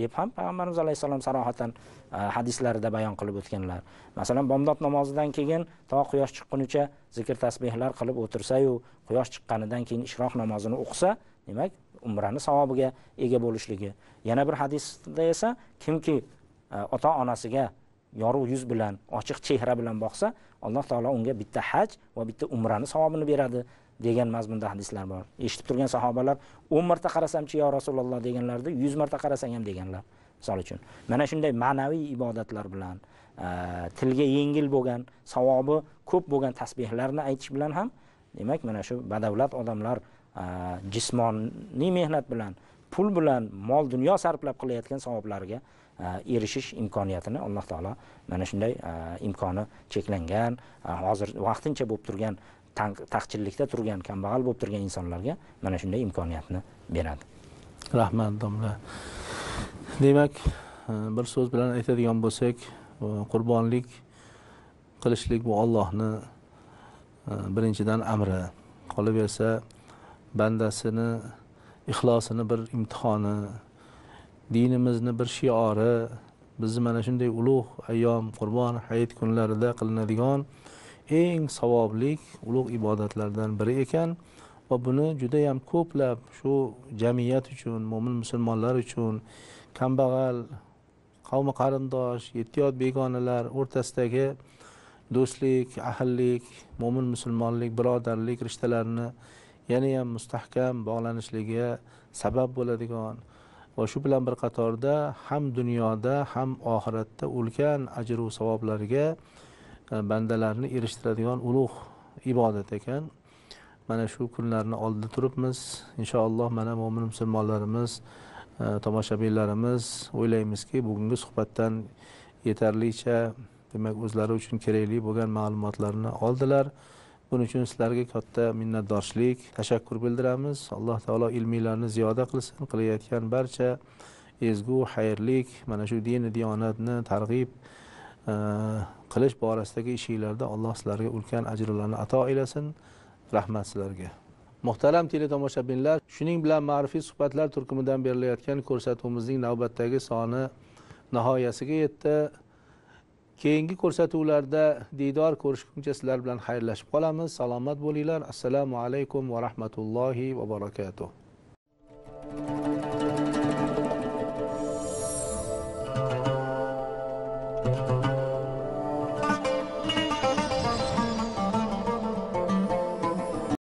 deb ham payg'ambarimiz alayhissalom sarohatan e, hadislarida bayon qilib o'tganlar masalan bomdod namozidan keyin to quyosh chiqqunicha zikr tasbehlar qilib o'tirsayu quyosh chiqqanidan keyin ishroq namozini o'qisa demak umrani savobiga ega bo'lishligi yana bir hadisda esa kimki e, ota onasiga yorug' yuz bilan ochiq chehra bilan boqsa alloh taolo unga bitta haj va bitta umrani savobini beradi degan mazmunda hadislar bor eshitib turgan sahobalar o'n marta qarasamchi yo rasululloh deganlarida yuz marta qarasang ham deganlar misol uchun mana shunday ma'naviy ibodatlar bilan e, tilga yengil bo'lgan savobi ko'p bo'lgan tasbehlarni aytish bilan ham demak mana shu badavlat odamlar jismoniy mehnat bilan pul bilan mol dunyo sarflab qilayotgan savoblariga erishish imkoniyatini alloh taolo mana shunday imkoni cheklangan hozir vaqtincha bo'lib turgan taqchillikda turgan kambag'al bo'lib turgan insonlarga mana shunday imkoniyatni beradi rahmat domla demak e, bir so'z bilan aytadigan bo'lsak qurbonlik qilishlik bu ollohni e, birinchidan amri qolaversa bandasini ixlosini bir imtihoni dinimizni bir shiori bizni mana shunday ulug' ayyom qurbon hayit kunlarida qilinadigan eng savobli ulug' ibodatlardan biri ekan va buni judayam ko'plab shu jamiyat uchun mo'min musulmonlar uchun kambag'al qavmi qarindosh ehtiyot begonalar o'rtasidagi do'stlik ahillik mo'min musulmonlik birodarlik rishtalarini yanayam mustahkam bog'lanishligiga sabab bo'ladigan va shu bilan bir qatorda ham dunyoda ham oxiratda ulkan ajru savoblarga e, bandalarni erishtiradigan ulug' ibodat ekan mana shu kunlarni oldida turibmiz inshaalloh mana mo'min musulmonlarimiz e, tomoshabinlarimiz o'ylaymizki bugungi suhbatdan yetarlicha demak o'zlari uchun kerakli bo'lgan ma'lumotlarni oldilar buning uchun sizlarga katta minnatdorchilik tashakkur bildiramiz alloh taolo ilminglarni ziyoda qilsin qilayotgan barcha ezgu xayrlik mana shu dini diyonatni targ'ib e, qilish borasidagi ishinglarda alloh sizlarga ulkan ajrlarni ato aylasin rahmat sizlarga muhtaram teletomoshabinlar shuning bilan ma'rifiy suhbatlar turkumidan berilayotgan ko'rsatuvimizning navbatdagi soni nihoyasiga yetdi keyingi ko'rsatuvlarda diydor ko'rishguncha sizlar bilan xayrlashib qolamiz salomat bo'linglar assalomu alaykum va rahmatullohi va barakatuh thank you